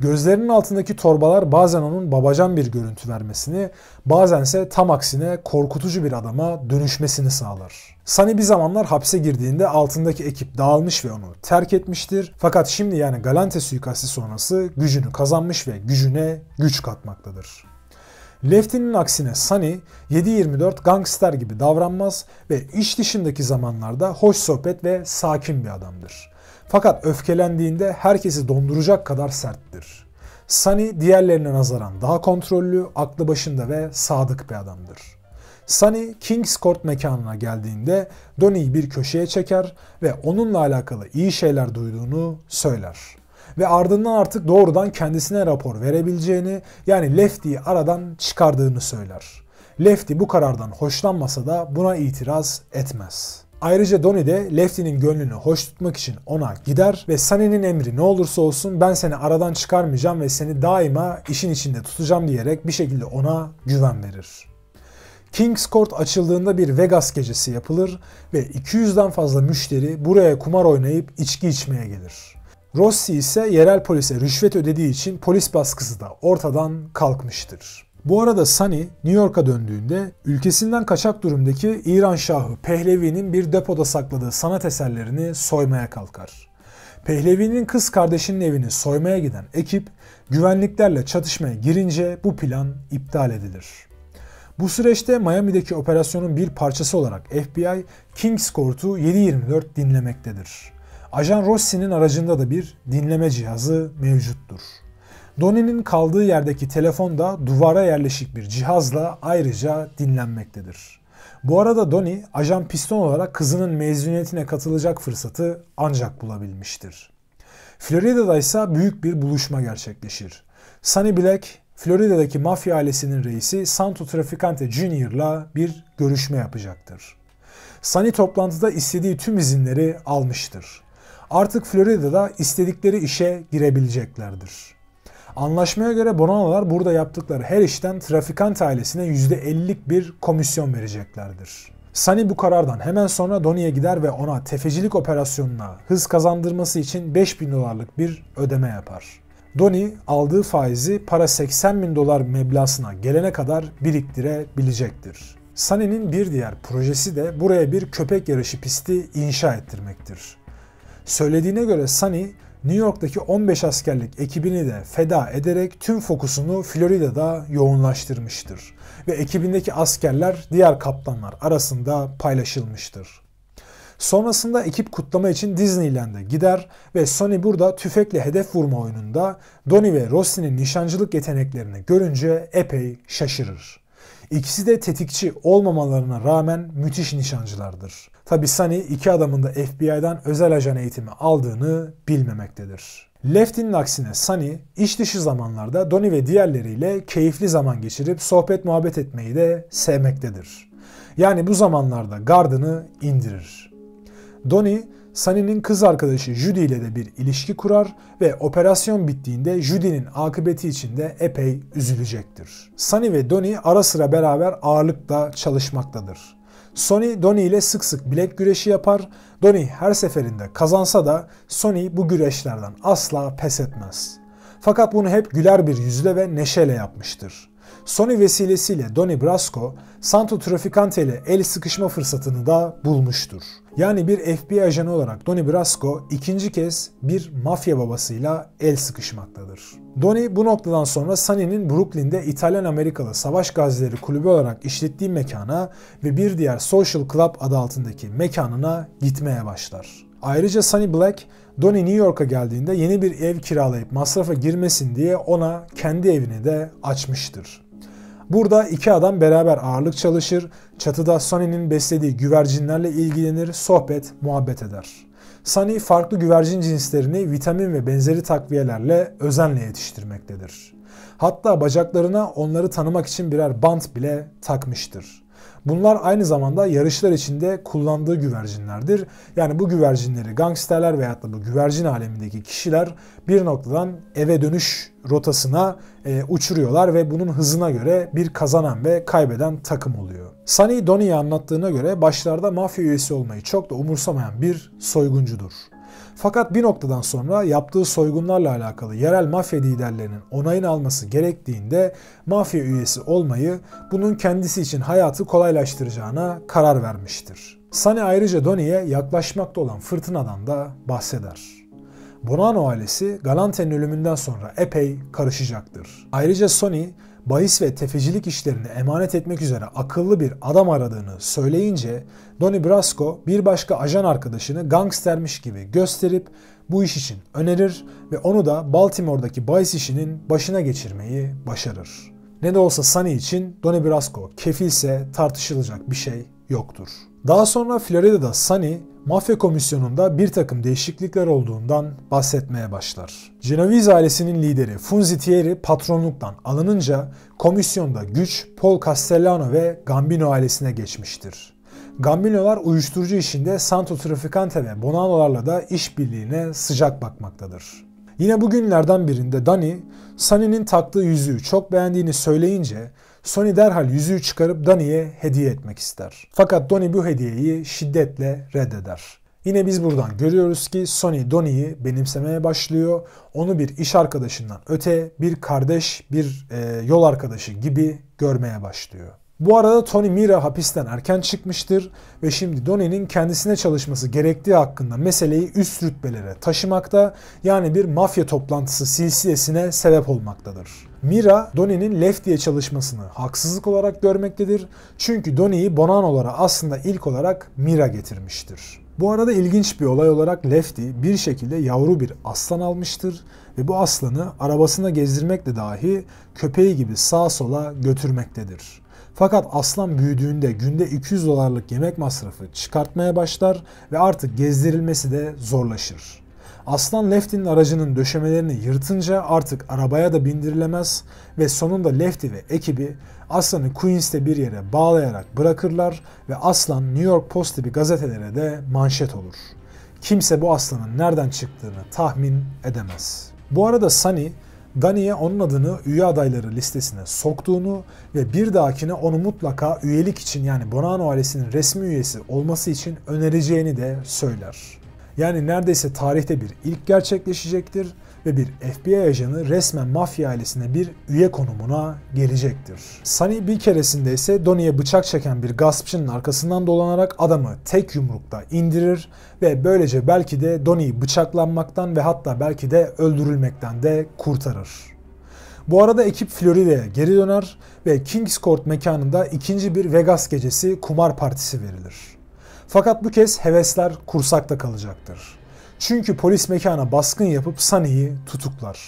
Gözlerinin altındaki torbalar bazen onun babacan bir görüntü vermesini, bazense tam aksine korkutucu bir adama dönüşmesini sağlar. Sunny bir zamanlar hapse girdiğinde altındaki ekip dağılmış ve onu terk etmiştir. Fakat şimdi yani Galante suikasti sonrası gücünü kazanmış ve gücüne güç katmaktadır. Lefty'nin aksine Sunny 7-24 gangster gibi davranmaz ve iş dışındaki zamanlarda hoş sohbet ve sakin bir adamdır. Fakat öfkelendiğinde herkesi donduracak kadar serttir. Sunny diğerlerine nazaran daha kontrollü, aklı başında ve sadık bir adamdır. Sunny Kings Court mekanına geldiğinde Donnie'yi bir köşeye çeker ve onunla alakalı iyi şeyler duyduğunu söyler ve ardından artık doğrudan kendisine rapor verebileceğini yani Lefty'yi aradan çıkardığını söyler. Lefty bu karardan hoşlanmasa da buna itiraz etmez. Ayrıca Donnie de Lefty'nin gönlünü hoş tutmak için ona gider ve Sunny'nin emri ne olursa olsun ben seni aradan çıkarmayacağım ve seni daima işin içinde tutacağım diyerek bir şekilde ona güven verir. Kings Court açıldığında bir Vegas gecesi yapılır ve 200'den fazla müşteri buraya kumar oynayıp içki içmeye gelir. Rossi ise yerel polise rüşvet ödediği için polis baskısı da ortadan kalkmıştır. Bu arada Sunny New York'a döndüğünde ülkesinden kaçak durumdaki İran Şahı Pehlevi'nin bir depoda sakladığı sanat eserlerini soymaya kalkar. Pehlevi'nin kız kardeşinin evini soymaya giden ekip güvenliklerle çatışmaya girince bu plan iptal edilir. Bu süreçte Miami'deki operasyonun bir parçası olarak FBI Kings Court'u 7-24 dinlemektedir. Ajan Rossi'nin aracında da bir dinleme cihazı mevcuttur. Donnie'nin kaldığı yerdeki telefon da duvara yerleşik bir cihazla ayrıca dinlenmektedir. Bu arada Donnie, ajan piston olarak kızının mezuniyetine katılacak fırsatı ancak bulabilmiştir. Florida'da ise büyük bir buluşma gerçekleşir. Sunny Black, Florida'daki mafya ailesinin reisi Santo Traficante Jr.'la bir görüşme yapacaktır. Sunny toplantıda istediği tüm izinleri almıştır artık Florida'da istedikleri işe girebileceklerdir. Anlaşmaya göre Bonono'lar burada yaptıkları her işten trafikant ailesine %50'lik bir komisyon vereceklerdir. Sunny bu karardan hemen sonra Donnie'ye gider ve ona tefecilik operasyonuna hız kazandırması için 5000 dolarlık bir ödeme yapar. Donnie aldığı faizi para 80 bin dolar meblasına gelene kadar biriktirebilecektir. Sunny'nin bir diğer projesi de buraya bir köpek yarışı pisti inşa ettirmektir. Söylediğine göre Sunny, New York'taki 15 askerlik ekibini de feda ederek tüm fokusunu Florida'da yoğunlaştırmıştır ve ekibindeki askerler diğer kaptanlar arasında paylaşılmıştır. Sonrasında ekip kutlama için Disneyland'e gider ve Sony burada tüfekle hedef vurma oyununda Donnie ve Rossi'nin nişancılık yeteneklerini görünce epey şaşırır. İkisi de tetikçi olmamalarına rağmen müthiş nişancılardır. Tabi Sunny iki adamın da FBI'dan özel ajan eğitimi aldığını bilmemektedir. Lefty'nin aksine Sunny iş dışı zamanlarda Donnie ve diğerleriyle keyifli zaman geçirip sohbet muhabbet etmeyi de sevmektedir. Yani bu zamanlarda gardını indirir. Donnie Sunny'nin kız arkadaşı Judy ile de bir ilişki kurar ve operasyon bittiğinde Judy'nin akıbeti için de epey üzülecektir. Sunny ve Donnie ara sıra beraber ağırlıkla çalışmaktadır. Sony Donnie ile sık sık bilek güreşi yapar. Donnie her seferinde kazansa da Sony bu güreşlerden asla pes etmez. Fakat bunu hep güler bir yüzle ve neşeyle yapmıştır. Sony vesilesiyle Donnie Brasco, Santo Traficante ile el sıkışma fırsatını da bulmuştur. Yani bir FBI ajanı olarak Donnie Brasco ikinci kez bir mafya babasıyla el sıkışmaktadır. Donnie bu noktadan sonra Sunny'nin Brooklyn'de İtalyan-Amerikalı Savaş Gazileri Kulübü olarak işlettiği mekana ve bir diğer Social Club adı altındaki mekanına gitmeye başlar. Ayrıca Sunny Black, Donnie New York'a geldiğinde yeni bir ev kiralayıp masrafa girmesin diye ona kendi evini de açmıştır. Burada iki adam beraber ağırlık çalışır, çatıda Sunny'nin beslediği güvercinlerle ilgilenir, sohbet, muhabbet eder. Sunny farklı güvercin cinslerini vitamin ve benzeri takviyelerle özenle yetiştirmektedir. Hatta bacaklarına onları tanımak için birer bant bile takmıştır. Bunlar aynı zamanda yarışlar içinde kullandığı güvercinlerdir. Yani bu güvercinleri gangsterler veyahut da bu güvercin alemindeki kişiler bir noktadan eve dönüş rotasına e, uçuruyorlar ve bunun hızına göre bir kazanan ve kaybeden takım oluyor. Sunny Donnie'ye anlattığına göre başlarda mafya üyesi olmayı çok da umursamayan bir soyguncudur. Fakat bir noktadan sonra yaptığı soygunlarla alakalı yerel mafya liderlerinin onayını alması gerektiğinde mafya üyesi olmayı bunun kendisi için hayatı kolaylaştıracağına karar vermiştir. Sani ayrıca Donnie'ye yaklaşmakta olan fırtınadan da bahseder. Bonanno ailesi Galante'nin ölümünden sonra epey karışacaktır. Ayrıca Sony bahis ve tefecilik işlerini emanet etmek üzere akıllı bir adam aradığını söyleyince Donnie Brasco bir başka ajan arkadaşını gangstermiş gibi gösterip bu iş için önerir ve onu da Baltimore'daki bahis işinin başına geçirmeyi başarır. Ne de olsa Sunny için Donnie Brasco kefilse tartışılacak bir şey yoktur. Daha sonra Florida'da Sunny, mafya komisyonunda bir takım değişiklikler olduğundan bahsetmeye başlar. Genovese ailesinin lideri Funzitieri patronluktan alınınca komisyonda güç Paul Castellano ve Gambino ailesine geçmiştir. Gambinolar uyuşturucu işinde Santo Traficante ve Bonanolarla da işbirliğine sıcak bakmaktadır. Yine bugünlerden birinde Dani, Sunny'nin taktığı yüzüğü çok beğendiğini söyleyince Sony derhal yüzüğü çıkarıp Donnie'ye hediye etmek ister. Fakat Donnie bu hediyeyi şiddetle reddeder. Yine biz buradan görüyoruz ki Sony Donnie'yi benimsemeye başlıyor. Onu bir iş arkadaşından öte bir kardeş, bir e, yol arkadaşı gibi görmeye başlıyor. Bu arada Tony Mira hapisten erken çıkmıştır ve şimdi Donnie'nin kendisine çalışması gerektiği hakkında meseleyi üst rütbelere taşımakta yani bir mafya toplantısı silsilesine sebep olmaktadır. Mira, Donnie'nin Left çalışmasını haksızlık olarak görmektedir. Çünkü Donnie'yi Bonano'lara aslında ilk olarak Mira getirmiştir. Bu arada ilginç bir olay olarak Lefty bir şekilde yavru bir aslan almıştır ve bu aslanı arabasına gezdirmekle dahi köpeği gibi sağa sola götürmektedir. Fakat aslan büyüdüğünde günde 200 dolarlık yemek masrafı çıkartmaya başlar ve artık gezdirilmesi de zorlaşır. Aslan Lefty'nin aracının döşemelerini yırtınca artık arabaya da bindirilemez ve sonunda Lefty ve ekibi Aslan'ı Queens'te bir yere bağlayarak bırakırlar ve Aslan New York Post gibi gazetelere de manşet olur. Kimse bu aslanın nereden çıktığını tahmin edemez. Bu arada Sunny, Dani'ye onun adını üye adayları listesine soktuğunu ve bir dahakine onu mutlaka üyelik için yani Bonanno ailesinin resmi üyesi olması için önereceğini de söyler. Yani neredeyse tarihte bir ilk gerçekleşecektir ve bir FBI ajanı resmen mafya ailesine bir üye konumuna gelecektir. Sunny bir keresinde ise Donnie'ye bıçak çeken bir gaspçının arkasından dolanarak adamı tek yumrukta indirir ve böylece belki de Donnie'yi bıçaklanmaktan ve hatta belki de öldürülmekten de kurtarır. Bu arada ekip Florida'ya geri döner ve Kings Court mekanında ikinci bir Vegas gecesi kumar partisi verilir. Fakat bu kez hevesler kursakta kalacaktır. Çünkü polis mekana baskın yapıp Sunny'i tutuklar.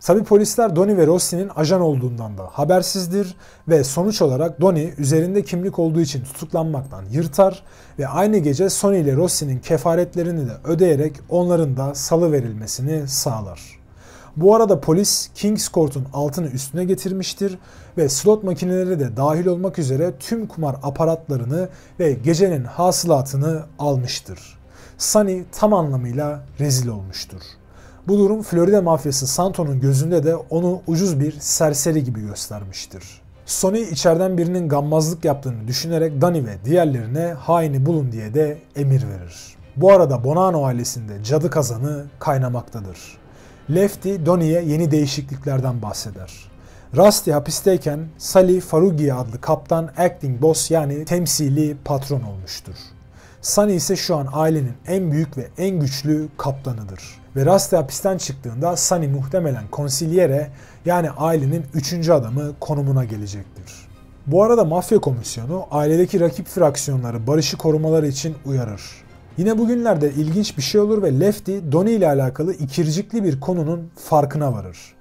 Tabi polisler Donnie ve Rossi'nin ajan olduğundan da habersizdir ve sonuç olarak Donnie üzerinde kimlik olduğu için tutuklanmaktan yırtar ve aynı gece Sonny ile Rossi'nin kefaretlerini de ödeyerek onların da salı verilmesini sağlar. Bu arada polis Kings Court'un altını üstüne getirmiştir ve slot makineleri de dahil olmak üzere tüm kumar aparatlarını ve gecenin hasılatını almıştır. Sunny tam anlamıyla rezil olmuştur. Bu durum Florida mafyası Santo'nun gözünde de onu ucuz bir serseri gibi göstermiştir. Sony içeriden birinin gammazlık yaptığını düşünerek Dani ve diğerlerine haini bulun diye de emir verir. Bu arada Bonanno ailesinde cadı kazanı kaynamaktadır. Lefty, Donnie'ye yeni değişikliklerden bahseder. Rusty hapisteyken Sally Farugi adlı kaptan acting boss yani temsili patron olmuştur. Sunny ise şu an ailenin en büyük ve en güçlü kaptanıdır. Ve Rusty hapisten çıktığında Sunny muhtemelen konsiliyere yani ailenin üçüncü adamı konumuna gelecektir. Bu arada mafya komisyonu ailedeki rakip fraksiyonları barışı korumaları için uyarır. Yine bugünlerde ilginç bir şey olur ve Lefty, Donnie ile alakalı ikircikli bir konunun farkına varır.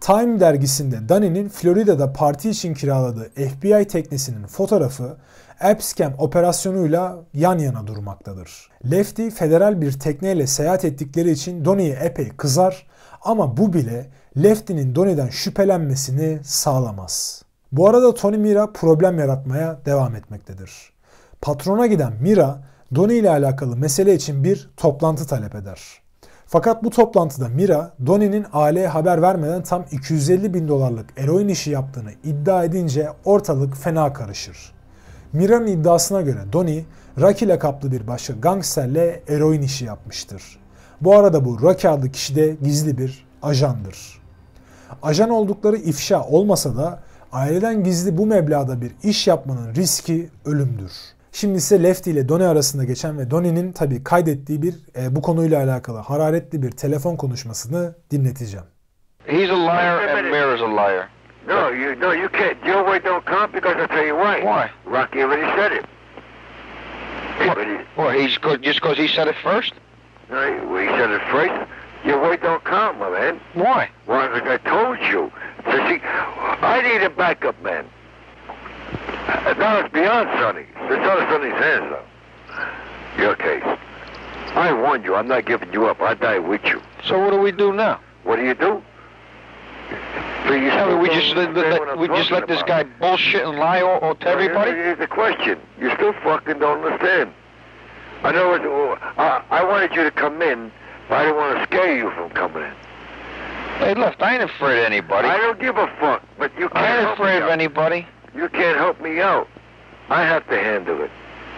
Time dergisinde Danny'nin Florida'da parti için kiraladığı FBI teknesinin fotoğrafı Abscam operasyonuyla yan yana durmaktadır. Lefty federal bir tekneyle seyahat ettikleri için Donnie'ye epey kızar ama bu bile Lefty'nin Donnie'den şüphelenmesini sağlamaz. Bu arada Tony Mira problem yaratmaya devam etmektedir. Patrona giden Mira Doni ile alakalı mesele için bir toplantı talep eder. Fakat bu toplantıda Mira, Doni'nin aileye haber vermeden tam 250 bin dolarlık eroin işi yaptığını iddia edince ortalık fena karışır. Mira'nın iddiasına göre Doni, Rocky lakaplı bir başka gangsterle eroin işi yapmıştır. Bu arada bu Rocky adlı kişi de gizli bir ajandır. Ajan oldukları ifşa olmasa da aileden gizli bu meblağda bir iş yapmanın riski ölümdür. Şimdi ise Lefty ile Donny arasında geçen ve Donny'nin tabi kaydettiği bir e, bu konuyla alakalı hararetli bir telefon konuşmasını dinleteceğim. He's a liar and Mirror's a liar. No, you no you can't. Your way don't count because I tell you why. Why? Rocky already said it. What? Well, he's just because he said it first. No, he said it first. Your weight don't count, my man. Why? Why? Like I told you. So see, I need a backup man. No, uh, it's beyond Sonny. It's out of Sonny's hands though. Your case. I warned you, I'm not giving you up. I die with you. So what do we do now? What do you do? Please, you yeah, we just let, let we just let this guy bullshit and lie or, or to well, everybody. Here's the question: You still fucking don't understand. I know. It, well, I, I wanted you to come in, but I didn't want to scare you from coming in. Hey, look, I ain't afraid of anybody. I don't give a fuck, but you can't. I ain't afraid of anybody. You can't help me out. I have to handle it.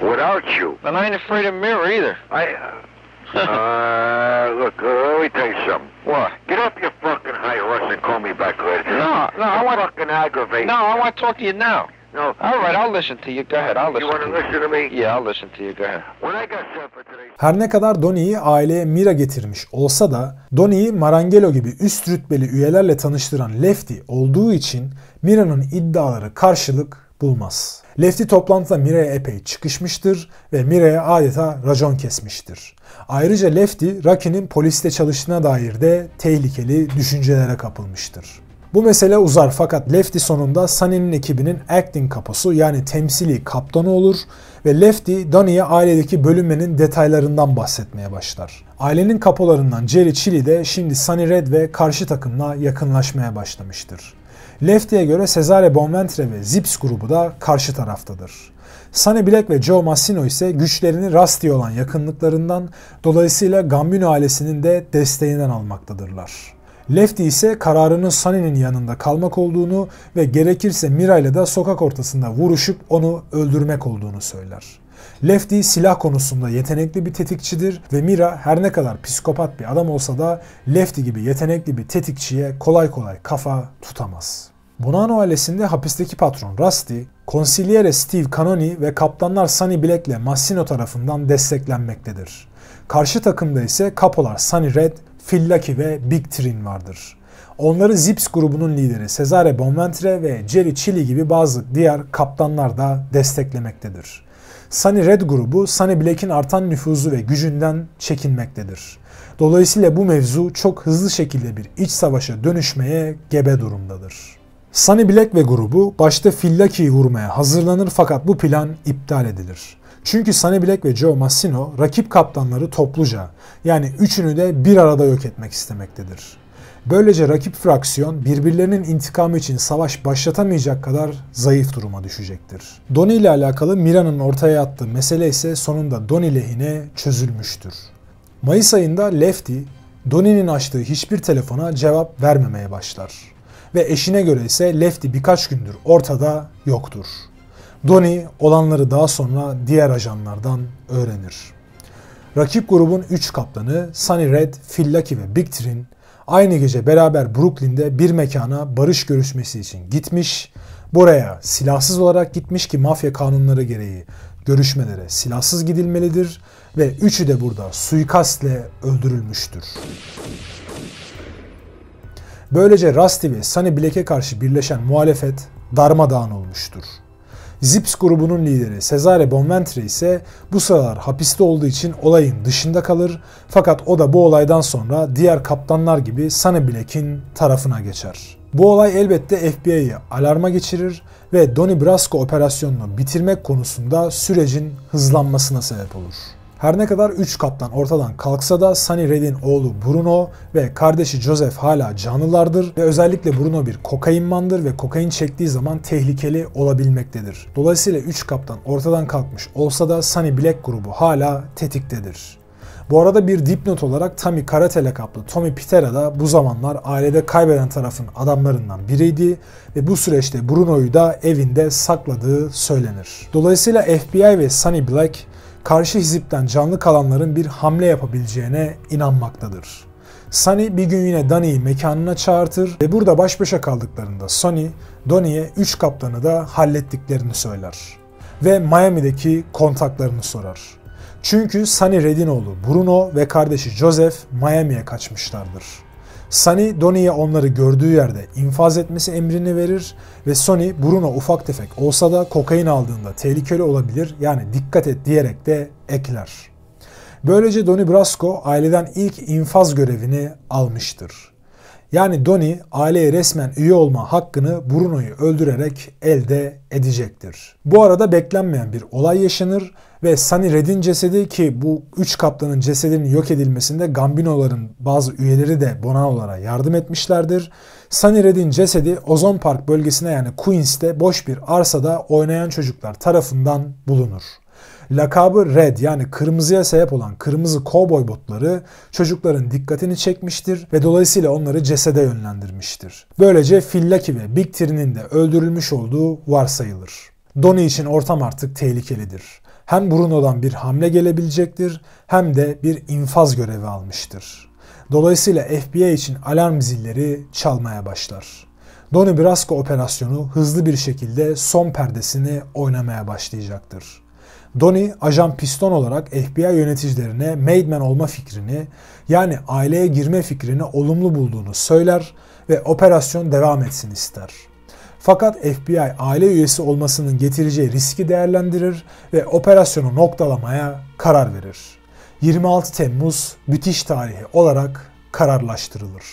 Without you. But I ain't afraid of mirror either. I. Uh, uh, look, uh, let me tell you something. What? Get off your fucking high horse and call me back later. No, no, I want fucking aggravate. No, I want to talk to you now. All right, I'll listen to you. Go ahead. I'll listen. You want to listen to me? Yeah, I'll listen to you. Go ahead. When I got supper today. Her ne kadar Donnie'yi aileye Mira getirmiş olsa da Donnie'yi Marangelo gibi üst rütbeli üyelerle tanıştıran Lefty olduğu için Mira'nın iddiaları karşılık bulmaz. Lefty toplantıda Mira'ya epey çıkışmıştır ve Mira'ya adeta racon kesmiştir. Ayrıca Lefty, Rocky'nin poliste çalıştığına dair de tehlikeli düşüncelere kapılmıştır. Bu mesele uzar fakat Lefty sonunda Sunny'nin ekibinin acting kaposu yani temsili kaptanı olur ve Lefty Donnie'ye ailedeki bölünmenin detaylarından bahsetmeye başlar. Ailenin kapolarından Jerry Chili de şimdi Sunny Red ve karşı takımla yakınlaşmaya başlamıştır. Lefty'ye göre Cesare Bonventre ve Zips grubu da karşı taraftadır. Sunny Black ve Joe Massino ise güçlerini Rusty olan yakınlıklarından dolayısıyla Gambino ailesinin de desteğinden almaktadırlar. Lefty ise kararının Sunny'nin yanında kalmak olduğunu ve gerekirse Mira ile de sokak ortasında vuruşup onu öldürmek olduğunu söyler. Lefty silah konusunda yetenekli bir tetikçidir ve Mira her ne kadar psikopat bir adam olsa da Lefty gibi yetenekli bir tetikçiye kolay kolay kafa tutamaz. Bonanno ailesinde hapisteki patron Rusty, konsiliyere Steve Canoni ve kaptanlar Sunny Black ile Massino tarafından desteklenmektedir. Karşı takımda ise kapolar Sunny Red Fillaki ve Big Trin vardır. Onları Zips grubunun lideri Cesare Bonventre ve Jerry Chili gibi bazı diğer kaptanlar da desteklemektedir. Sunny Red grubu Sunny Black'in artan nüfuzu ve gücünden çekinmektedir. Dolayısıyla bu mevzu çok hızlı şekilde bir iç savaşa dönüşmeye gebe durumdadır. Sunny Black ve grubu başta Fillaki'yi vurmaya hazırlanır fakat bu plan iptal edilir. Çünkü Sunny Black ve Joe Massino rakip kaptanları topluca yani üçünü de bir arada yok etmek istemektedir. Böylece rakip fraksiyon birbirlerinin intikamı için savaş başlatamayacak kadar zayıf duruma düşecektir. Donnie ile alakalı Mira'nın ortaya attığı mesele ise sonunda Donnie lehine çözülmüştür. Mayıs ayında Lefty, Donnie'nin açtığı hiçbir telefona cevap vermemeye başlar. Ve eşine göre ise Lefty birkaç gündür ortada yoktur. Donnie olanları daha sonra diğer ajanlardan öğrenir. Rakip grubun 3 kaptanı Sunny Red, Phil Lucky ve Big Trin aynı gece beraber Brooklyn'de bir mekana barış görüşmesi için gitmiş. Buraya silahsız olarak gitmiş ki mafya kanunları gereği görüşmelere silahsız gidilmelidir ve üçü de burada suikastle öldürülmüştür. Böylece Rusty ve Sunny Black'e karşı birleşen muhalefet darmadağın olmuştur. Zips grubunun lideri Cesare Bonventre ise bu sıralar hapiste olduğu için olayın dışında kalır fakat o da bu olaydan sonra diğer kaptanlar gibi Sunny Black'in tarafına geçer. Bu olay elbette FBI'yi alarma geçirir ve Donny Brasco operasyonunu bitirmek konusunda sürecin hızlanmasına sebep olur. Her ne kadar 3 kaptan ortadan kalksa da Sunny Red'in oğlu Bruno ve kardeşi Joseph hala canlılardır ve özellikle Bruno bir kokainmandır ve kokain çektiği zaman tehlikeli olabilmektedir. Dolayısıyla 3 kaptan ortadan kalkmış olsa da Sunny Black grubu hala tetiktedir. Bu arada bir dipnot olarak Tommy Karatele kaplı Tommy Pitera da bu zamanlar ailede kaybeden tarafın adamlarından biriydi ve bu süreçte Bruno'yu da evinde sakladığı söylenir. Dolayısıyla FBI ve Sunny Black karşı hizipten canlı kalanların bir hamle yapabileceğine inanmaktadır. Sunny bir gün yine Donnie'yi mekanına çağırtır ve burada baş başa kaldıklarında Sonny, Donnie'ye 3 kaptanı da hallettiklerini söyler. Ve Miami'deki kontaklarını sorar. Çünkü Sunny Redinoğlu Bruno ve kardeşi Joseph Miami'ye kaçmışlardır. Sunny, Donnie'ye onları gördüğü yerde infaz etmesi emrini verir ve Sonny, Bruno ufak tefek olsa da kokain aldığında tehlikeli olabilir yani dikkat et diyerek de ekler. Böylece Donnie Brasco aileden ilk infaz görevini almıştır. Yani Donnie aileye resmen üye olma hakkını Bruno'yu öldürerek elde edecektir. Bu arada beklenmeyen bir olay yaşanır ve Sunny Red'in cesedi ki bu üç kaptanın cesedinin yok edilmesinde Gambinoların bazı üyeleri de Bonano'lara yardım etmişlerdir. Sunny Red'in cesedi Ozon Park bölgesine yani Queens'te boş bir arsada oynayan çocuklar tarafından bulunur. Lakabı Red yani kırmızıya sebep olan kırmızı kovboy botları çocukların dikkatini çekmiştir ve dolayısıyla onları cesede yönlendirmiştir. Böylece Fillaki ve Big Three'nin de öldürülmüş olduğu varsayılır. Donnie için ortam artık tehlikelidir hem Bruno'dan bir hamle gelebilecektir hem de bir infaz görevi almıştır. Dolayısıyla FBI için alarm zilleri çalmaya başlar. Donny Brasco operasyonu hızlı bir şekilde son perdesini oynamaya başlayacaktır. Donny, ajan piston olarak FBI yöneticilerine Maidman olma fikrini, yani aileye girme fikrini olumlu bulduğunu söyler ve operasyon devam etsin ister. Fakat FBI aile üyesi olmasının getireceği riski değerlendirir ve operasyonu noktalamaya karar verir. 26 Temmuz bitiş tarihi olarak kararlaştırılır.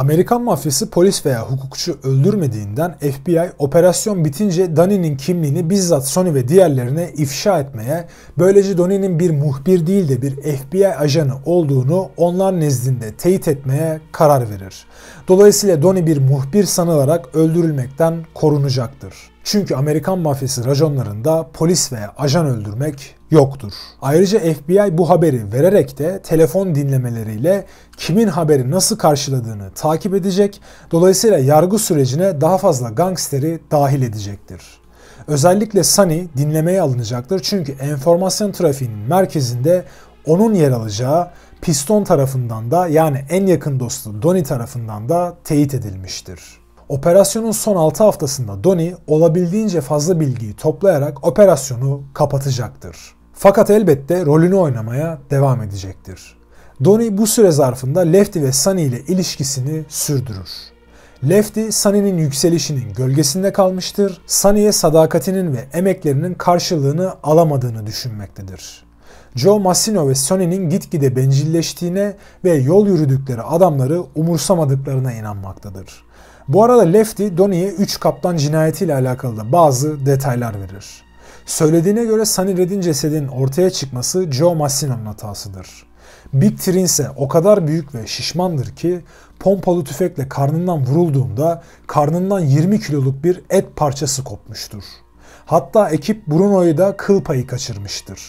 Amerikan mafyası polis veya hukukçu öldürmediğinden FBI operasyon bitince Donnie'nin kimliğini bizzat Sony ve diğerlerine ifşa etmeye, böylece Donnie'nin bir muhbir değil de bir FBI ajanı olduğunu onlar nezdinde teyit etmeye karar verir. Dolayısıyla Donnie bir muhbir sanılarak öldürülmekten korunacaktır. Çünkü Amerikan mafyası rajonlarında polis veya ajan öldürmek yoktur. Ayrıca FBI bu haberi vererek de telefon dinlemeleriyle kimin haberi nasıl karşıladığını takip edecek, dolayısıyla yargı sürecine daha fazla gangsteri dahil edecektir. Özellikle Sunny dinlemeye alınacaktır çünkü enformasyon trafiğinin merkezinde onun yer alacağı Piston tarafından da yani en yakın dostu Donnie tarafından da teyit edilmiştir. Operasyonun son 6 haftasında Donny olabildiğince fazla bilgiyi toplayarak operasyonu kapatacaktır. Fakat elbette rolünü oynamaya devam edecektir. Donny bu süre zarfında Lefty ve Sunny ile ilişkisini sürdürür. Lefty, Sunny'nin yükselişinin gölgesinde kalmıştır, Sunny'e sadakatinin ve emeklerinin karşılığını alamadığını düşünmektedir. Joe Massino ve Sonny'nin gitgide bencilleştiğine ve yol yürüdükleri adamları umursamadıklarına inanmaktadır. Bu arada Lefty, Donnie'ye 3 kaptan cinayetiyle alakalı da bazı detaylar verir. Söylediğine göre Sunny Red'in cesedinin ortaya çıkması Joe Massino'nun hatasıdır. Big Trin ise o kadar büyük ve şişmandır ki pompalı tüfekle karnından vurulduğunda karnından 20 kiloluk bir et parçası kopmuştur. Hatta ekip Bruno'yu da kıl payı kaçırmıştır.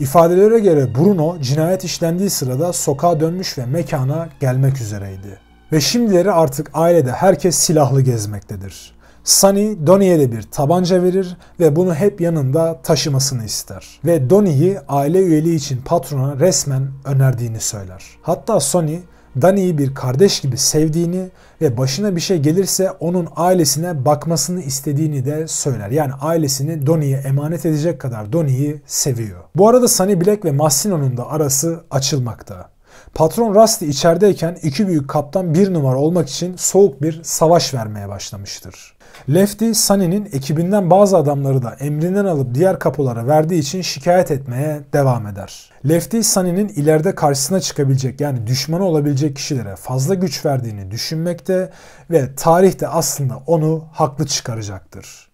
İfadelere göre Bruno cinayet işlendiği sırada sokağa dönmüş ve mekana gelmek üzereydi. Ve şimdileri artık ailede herkes silahlı gezmektedir. Sunny, Donnie'ye de bir tabanca verir ve bunu hep yanında taşımasını ister. Ve Donnie'yi aile üyeliği için patrona resmen önerdiğini söyler. Hatta Sunny Dani'yi bir kardeş gibi sevdiğini ve başına bir şey gelirse onun ailesine bakmasını istediğini de söyler. Yani ailesini Donnie'ye emanet edecek kadar Donnie'yi seviyor. Bu arada Sunny Black ve Massino'nun da arası açılmakta. Patron Rusty içerideyken iki büyük kaptan bir numara olmak için soğuk bir savaş vermeye başlamıştır. Lefty, Sunny'nin ekibinden bazı adamları da emrinden alıp diğer kapolara verdiği için şikayet etmeye devam eder. Lefty, Sunny'nin ileride karşısına çıkabilecek yani düşmanı olabilecek kişilere fazla güç verdiğini düşünmekte ve tarihte aslında onu haklı çıkaracaktır.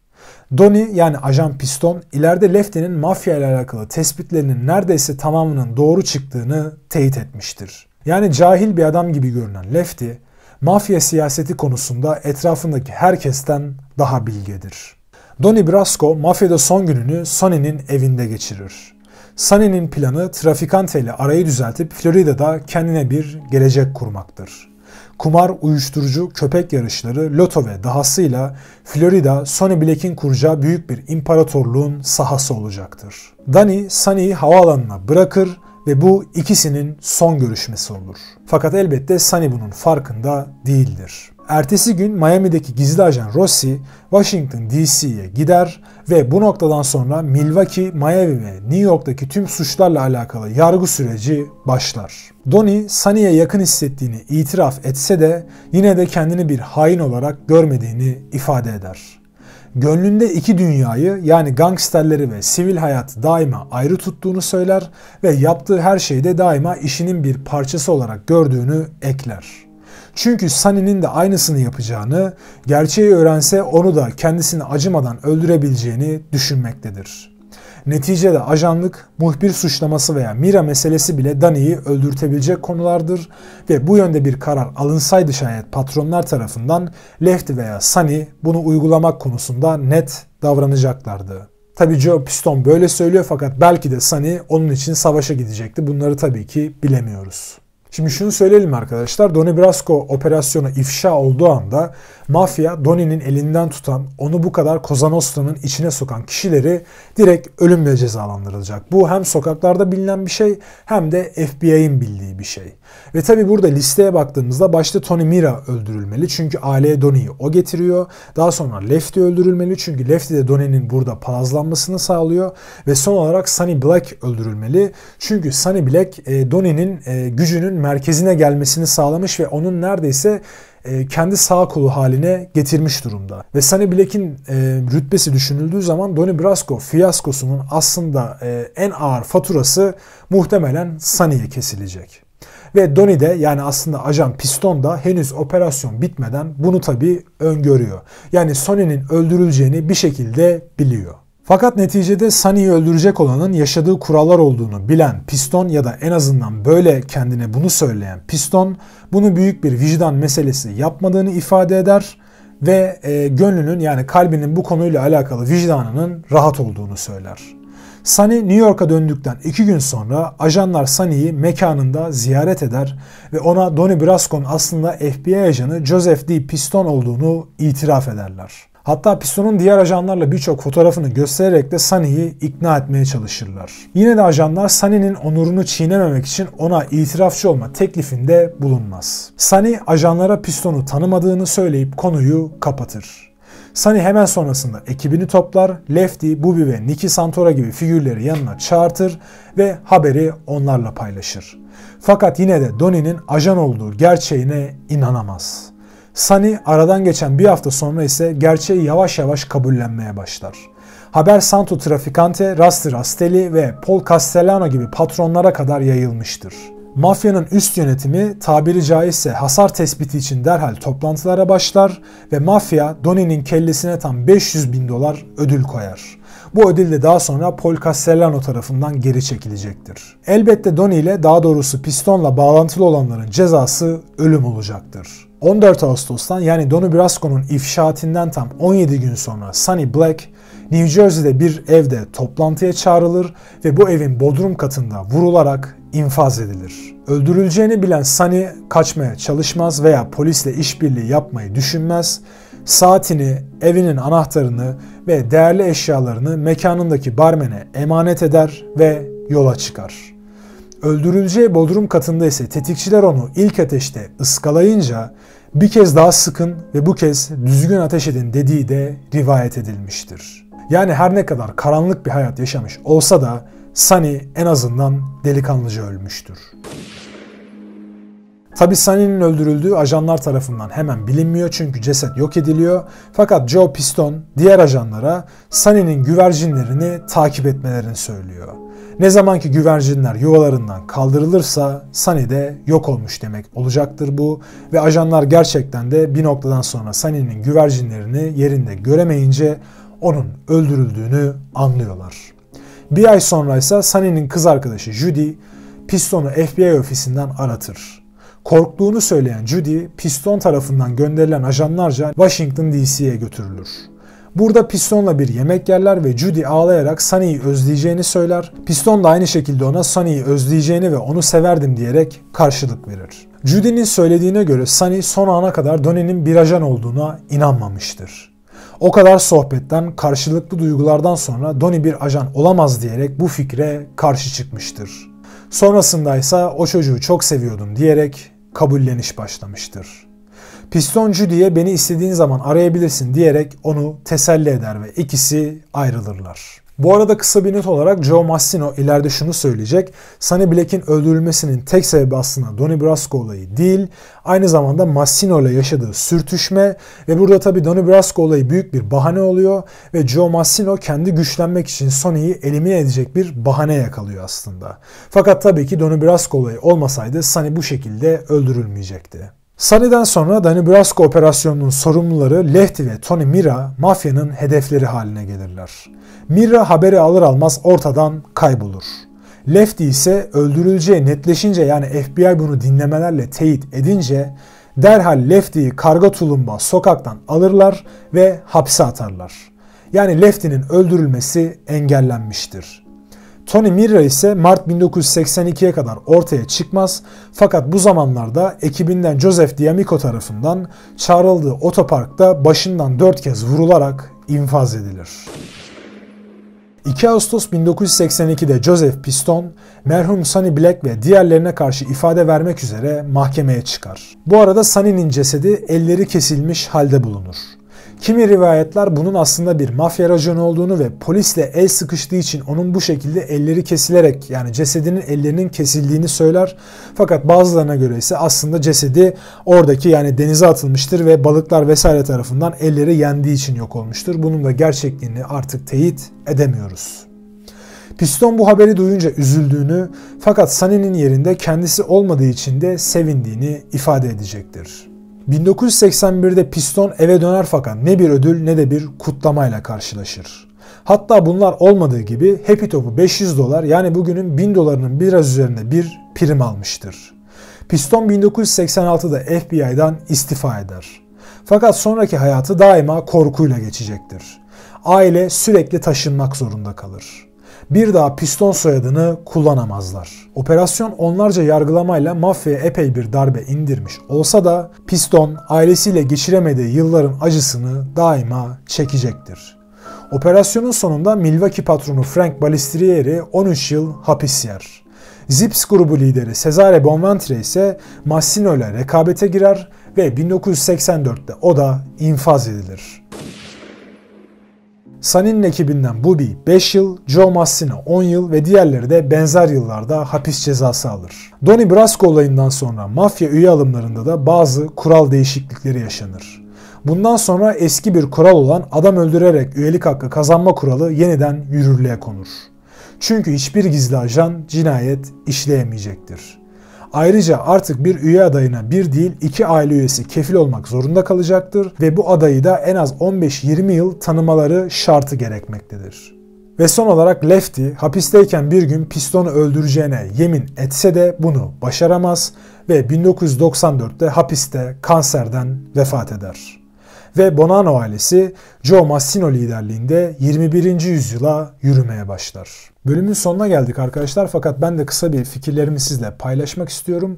Doni yani Ajan Piston ileride Lefty'nin mafya ile alakalı tespitlerinin neredeyse tamamının doğru çıktığını teyit etmiştir. Yani cahil bir adam gibi görünen Lefty, mafya siyaseti konusunda etrafındaki herkesten daha bilgedir. Donny Brasco mafyada son gününü Sonny'nin evinde geçirir. Sonny'nin planı Traficante ile arayı düzeltip Florida'da kendine bir gelecek kurmaktır kumar, uyuşturucu, köpek yarışları, loto ve dahasıyla Florida, Sonny Blake'in kuracağı büyük bir imparatorluğun sahası olacaktır. Danny, Sunny'i havaalanına bırakır ve bu ikisinin son görüşmesi olur. Fakat elbette Sunny bunun farkında değildir. Ertesi gün Miami'deki gizli ajan Rossi Washington DC'ye gider ve bu noktadan sonra Milwaukee, Miami ve New York'taki tüm suçlarla alakalı yargı süreci başlar. Donnie Sunny'e yakın hissettiğini itiraf etse de yine de kendini bir hain olarak görmediğini ifade eder. Gönlünde iki dünyayı yani gangsterleri ve sivil hayatı daima ayrı tuttuğunu söyler ve yaptığı her şeyde daima işinin bir parçası olarak gördüğünü ekler. Çünkü Sunny'nin de aynısını yapacağını, gerçeği öğrense onu da kendisini acımadan öldürebileceğini düşünmektedir. Neticede ajanlık, muhbir suçlaması veya Mira meselesi bile Dani'yi öldürtebilecek konulardır ve bu yönde bir karar alınsaydı şayet patronlar tarafından Lefty veya Sunny bunu uygulamak konusunda net davranacaklardı. Tabii Joe Piston böyle söylüyor fakat belki de Sunny onun için savaşa gidecekti. Bunları tabii ki bilemiyoruz. Şimdi şunu söyleyelim arkadaşlar. Donnie Brasco operasyonu ifşa olduğu anda Mafya Donnie'nin elinden tutan, onu bu kadar Cosa Nostra'nın içine sokan kişileri direkt ölümle cezalandırılacak. Bu hem sokaklarda bilinen bir şey hem de FBI'nin bildiği bir şey. Ve tabi burada listeye baktığımızda başta Tony Mira öldürülmeli çünkü aileye Donnie'yi o getiriyor. Daha sonra Lefty öldürülmeli çünkü Lefty de Donnie'nin burada palazlanmasını sağlıyor. Ve son olarak Sunny Black öldürülmeli çünkü Sunny Black e, Donnie'nin e, gücünün merkezine gelmesini sağlamış ve onun neredeyse e, kendi sağ kolu haline getirmiş durumda. Ve Sunny Black'in e, rütbesi düşünüldüğü zaman Donny Brasco fiyaskosunun aslında e, en ağır faturası muhtemelen Sunny'e kesilecek. Ve Donny de yani aslında ajan Piston da henüz operasyon bitmeden bunu tabi öngörüyor. Yani Sony'nin öldürüleceğini bir şekilde biliyor. Fakat neticede Sunny'i öldürecek olanın yaşadığı kurallar olduğunu bilen Piston ya da en azından böyle kendine bunu söyleyen Piston bunu büyük bir vicdan meselesi yapmadığını ifade eder ve e, gönlünün yani kalbinin bu konuyla alakalı vicdanının rahat olduğunu söyler. Sunny New York'a döndükten iki gün sonra ajanlar Sunny'i mekanında ziyaret eder ve ona Donny Brasco'nun aslında FBI ajanı Joseph D. Piston olduğunu itiraf ederler. Hatta Piston'un diğer ajanlarla birçok fotoğrafını göstererek de Sunny'i ikna etmeye çalışırlar. Yine de ajanlar Sunny'nin onurunu çiğnememek için ona itirafçı olma teklifinde bulunmaz. Sunny ajanlara Piston'u tanımadığını söyleyip konuyu kapatır. Sunny hemen sonrasında ekibini toplar, Lefty, Bobby ve Nicky Santora gibi figürleri yanına çağırtır ve haberi onlarla paylaşır. Fakat yine de Donnie'nin ajan olduğu gerçeğine inanamaz. Sani aradan geçen bir hafta sonra ise gerçeği yavaş yavaş kabullenmeye başlar. Haber Santo Traficante, Rasti Rastelli ve Paul Castellano gibi patronlara kadar yayılmıştır. Mafyanın üst yönetimi tabiri caizse hasar tespiti için derhal toplantılara başlar ve mafya Donnie'nin kellesine tam 500 bin dolar ödül koyar. Bu ödül de daha sonra Paul Castellano tarafından geri çekilecektir. Elbette Donnie ile daha doğrusu pistonla bağlantılı olanların cezası ölüm olacaktır. 14 Ağustos'tan yani Donnie Brasco'nun ifşaatinden tam 17 gün sonra Sunny Black, New Jersey'de bir evde toplantıya çağrılır ve bu evin bodrum katında vurularak infaz edilir. Öldürüleceğini bilen Sunny kaçmaya çalışmaz veya polisle işbirliği yapmayı düşünmez. Saatini, evinin anahtarını ve değerli eşyalarını mekanındaki barmene emanet eder ve yola çıkar. Öldürüleceği bodrum katında ise tetikçiler onu ilk ateşte ıskalayınca bir kez daha sıkın ve bu kez düzgün ateş edin dediği de rivayet edilmiştir. Yani her ne kadar karanlık bir hayat yaşamış olsa da Sunny en azından delikanlıca ölmüştür. Tabi Sunny'nin öldürüldüğü ajanlar tarafından hemen bilinmiyor çünkü ceset yok ediliyor. Fakat Joe Piston diğer ajanlara Sunny'nin güvercinlerini takip etmelerini söylüyor. Ne zamanki güvercinler yuvalarından kaldırılırsa Sunny de yok olmuş demek olacaktır bu ve ajanlar gerçekten de bir noktadan sonra Sunny'nin güvercinlerini yerinde göremeyince onun öldürüldüğünü anlıyorlar. Bir ay sonra ise Sunny'nin kız arkadaşı Judy Piston'u FBI ofisinden aratır. Korktuğunu söyleyen Judy, Piston tarafından gönderilen ajanlarca Washington DC'ye götürülür. Burada Piston'la bir yemek yerler ve Judy ağlayarak Sunny'i özleyeceğini söyler. Piston da aynı şekilde ona Sunny'i özleyeceğini ve onu severdim diyerek karşılık verir. Judy'nin söylediğine göre Sunny son ana kadar Donnie'nin bir ajan olduğuna inanmamıştır. O kadar sohbetten, karşılıklı duygulardan sonra Donnie bir ajan olamaz diyerek bu fikre karşı çıkmıştır. Sonrasında ise o çocuğu çok seviyordum diyerek kabulleniş başlamıştır pistoncu diye beni istediğin zaman arayabilirsin diyerek onu teselli eder ve ikisi ayrılırlar. Bu arada kısa bir not olarak Joe Massino ileride şunu söyleyecek. Sunny Black'in öldürülmesinin tek sebebi aslında Donnie Brasco olayı değil. Aynı zamanda Massino ile yaşadığı sürtüşme ve burada tabi Donnie Brasco olayı büyük bir bahane oluyor ve Joe Massino kendi güçlenmek için Sonny'yi elimine edecek bir bahane yakalıyor aslında. Fakat tabii ki Donnie Brasco olayı olmasaydı Sunny bu şekilde öldürülmeyecekti. Sunny'den sonra Danny Brasco operasyonunun sorumluları Lefty ve Tony Mira mafyanın hedefleri haline gelirler. Mira haberi alır almaz ortadan kaybolur. Lefty ise öldürüleceği netleşince yani FBI bunu dinlemelerle teyit edince derhal Lefty'yi karga tulumba sokaktan alırlar ve hapse atarlar. Yani Lefty'nin öldürülmesi engellenmiştir. Tony Mirra ise Mart 1982'ye kadar ortaya çıkmaz fakat bu zamanlarda ekibinden Joseph D'Amico tarafından çağrıldığı otoparkta başından 4 kez vurularak infaz edilir. 2 Ağustos 1982'de Joseph Piston, merhum Sunny Black ve diğerlerine karşı ifade vermek üzere mahkemeye çıkar. Bu arada Sunny'nin cesedi elleri kesilmiş halde bulunur. Kimi rivayetler bunun aslında bir mafya rajanı olduğunu ve polisle el sıkıştığı için onun bu şekilde elleri kesilerek yani cesedinin ellerinin kesildiğini söyler. Fakat bazılarına göre ise aslında cesedi oradaki yani denize atılmıştır ve balıklar vesaire tarafından elleri yendiği için yok olmuştur. Bunun da gerçekliğini artık teyit edemiyoruz. Piston bu haberi duyunca üzüldüğünü fakat Sunny'nin yerinde kendisi olmadığı için de sevindiğini ifade edecektir. 1981'de Piston eve döner fakat ne bir ödül ne de bir kutlamayla karşılaşır. Hatta bunlar olmadığı gibi Happy Top'u 500 dolar yani bugünün 1000 dolarının biraz üzerinde bir prim almıştır. Piston 1986'da FBI'dan istifa eder. Fakat sonraki hayatı daima korkuyla geçecektir. Aile sürekli taşınmak zorunda kalır bir daha piston soyadını kullanamazlar. Operasyon onlarca yargılamayla mafyaya epey bir darbe indirmiş olsa da piston ailesiyle geçiremediği yılların acısını daima çekecektir. Operasyonun sonunda Milwaukee patronu Frank Balistrieri 13 yıl hapis yer. Zips grubu lideri Cesare Bonventre ise Massino ile rekabete girer ve 1984'te o da infaz edilir. Sanin'in ekibinden Bubi 5 yıl, Joe Massina 10 yıl ve diğerleri de benzer yıllarda hapis cezası alır. Donnie Brasco olayından sonra mafya üye alımlarında da bazı kural değişiklikleri yaşanır. Bundan sonra eski bir kural olan adam öldürerek üyelik hakkı kazanma kuralı yeniden yürürlüğe konur. Çünkü hiçbir gizli ajan cinayet işleyemeyecektir. Ayrıca artık bir üye adayına bir değil iki aile üyesi kefil olmak zorunda kalacaktır ve bu adayı da en az 15-20 yıl tanımaları şartı gerekmektedir. Ve son olarak Lefty hapisteyken bir gün Piston'u öldüreceğine yemin etse de bunu başaramaz ve 1994'te hapiste kanserden vefat eder ve Bonanno ailesi Joe Massino liderliğinde 21. yüzyıla yürümeye başlar. Bölümün sonuna geldik arkadaşlar fakat ben de kısa bir fikirlerimi sizle paylaşmak istiyorum.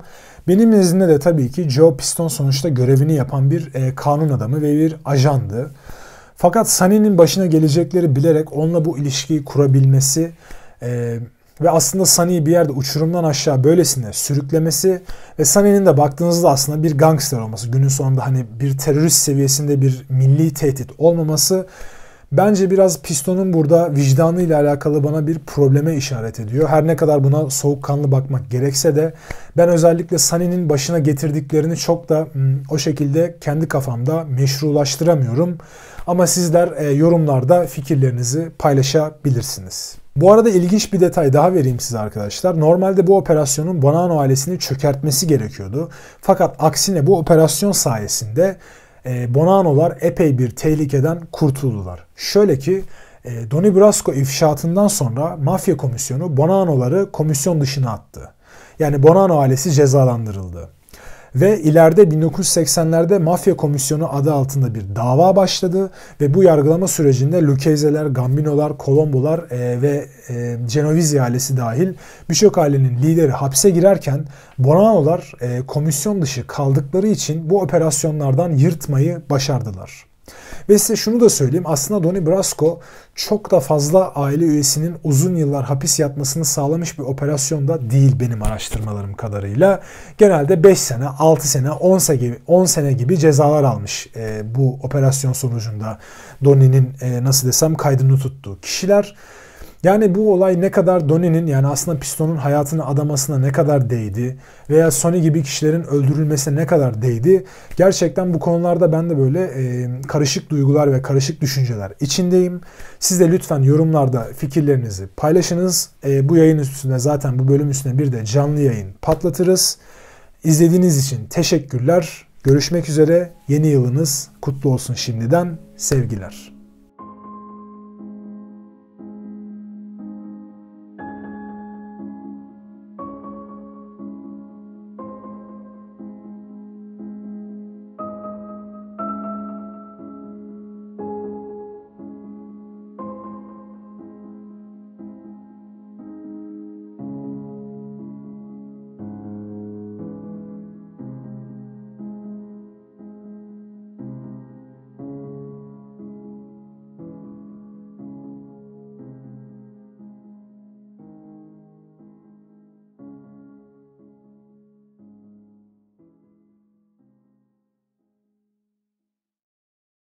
Benim nezdimde de tabii ki Joe Piston sonuçta görevini yapan bir e, kanun adamı ve bir ajandı. Fakat Sunny'nin başına gelecekleri bilerek onunla bu ilişkiyi kurabilmesi e, ve aslında Sunny'i bir yerde uçurumdan aşağı böylesine sürüklemesi ve Sunny'nin de baktığınızda aslında bir gangster olması, günün sonunda hani bir terörist seviyesinde bir milli tehdit olmaması bence biraz Piston'un burada vicdanıyla alakalı bana bir probleme işaret ediyor. Her ne kadar buna soğukkanlı bakmak gerekse de ben özellikle Sunny'nin başına getirdiklerini çok da hmm, o şekilde kendi kafamda meşrulaştıramıyorum. Ama sizler e, yorumlarda fikirlerinizi paylaşabilirsiniz. Bu arada ilginç bir detay daha vereyim size arkadaşlar. Normalde bu operasyonun Bonanno ailesini çökertmesi gerekiyordu. Fakat aksine bu operasyon sayesinde e, Bonanno'lar epey bir tehlikeden kurtuldular. Şöyle ki e, Donny Brasco ifşaatından sonra mafya komisyonu Bonanno'ları komisyon dışına attı. Yani Bonanno ailesi cezalandırıldı ve ileride 1980'lerde mafya komisyonu adı altında bir dava başladı ve bu yargılama sürecinde Lucchese'ler, Gambinolar, Kolombolar e, ve e, Genovizi ailesi dahil birçok ailenin lideri hapse girerken Bonano'lar e, komisyon dışı kaldıkları için bu operasyonlardan yırtmayı başardılar. Ve size şunu da söyleyeyim. Aslında Donny Brasco çok da fazla aile üyesinin uzun yıllar hapis yatmasını sağlamış bir operasyonda değil benim araştırmalarım kadarıyla. Genelde 5 sene, 6 sene, 10 sene gibi, 10 sene gibi cezalar almış e, bu operasyon sonucunda Donny'nin e, nasıl desem kaydını tuttuğu kişiler. Yani bu olay ne kadar Donnie'nin yani aslında pistonun hayatını adamasına ne kadar değdi veya Sony gibi kişilerin öldürülmesine ne kadar değdi. Gerçekten bu konularda ben de böyle e, karışık duygular ve karışık düşünceler içindeyim. Siz de lütfen yorumlarda fikirlerinizi paylaşınız. E, bu yayın üstünde zaten bu bölüm üstünde bir de canlı yayın patlatırız. İzlediğiniz için teşekkürler. Görüşmek üzere. Yeni yılınız kutlu olsun şimdiden. Sevgiler.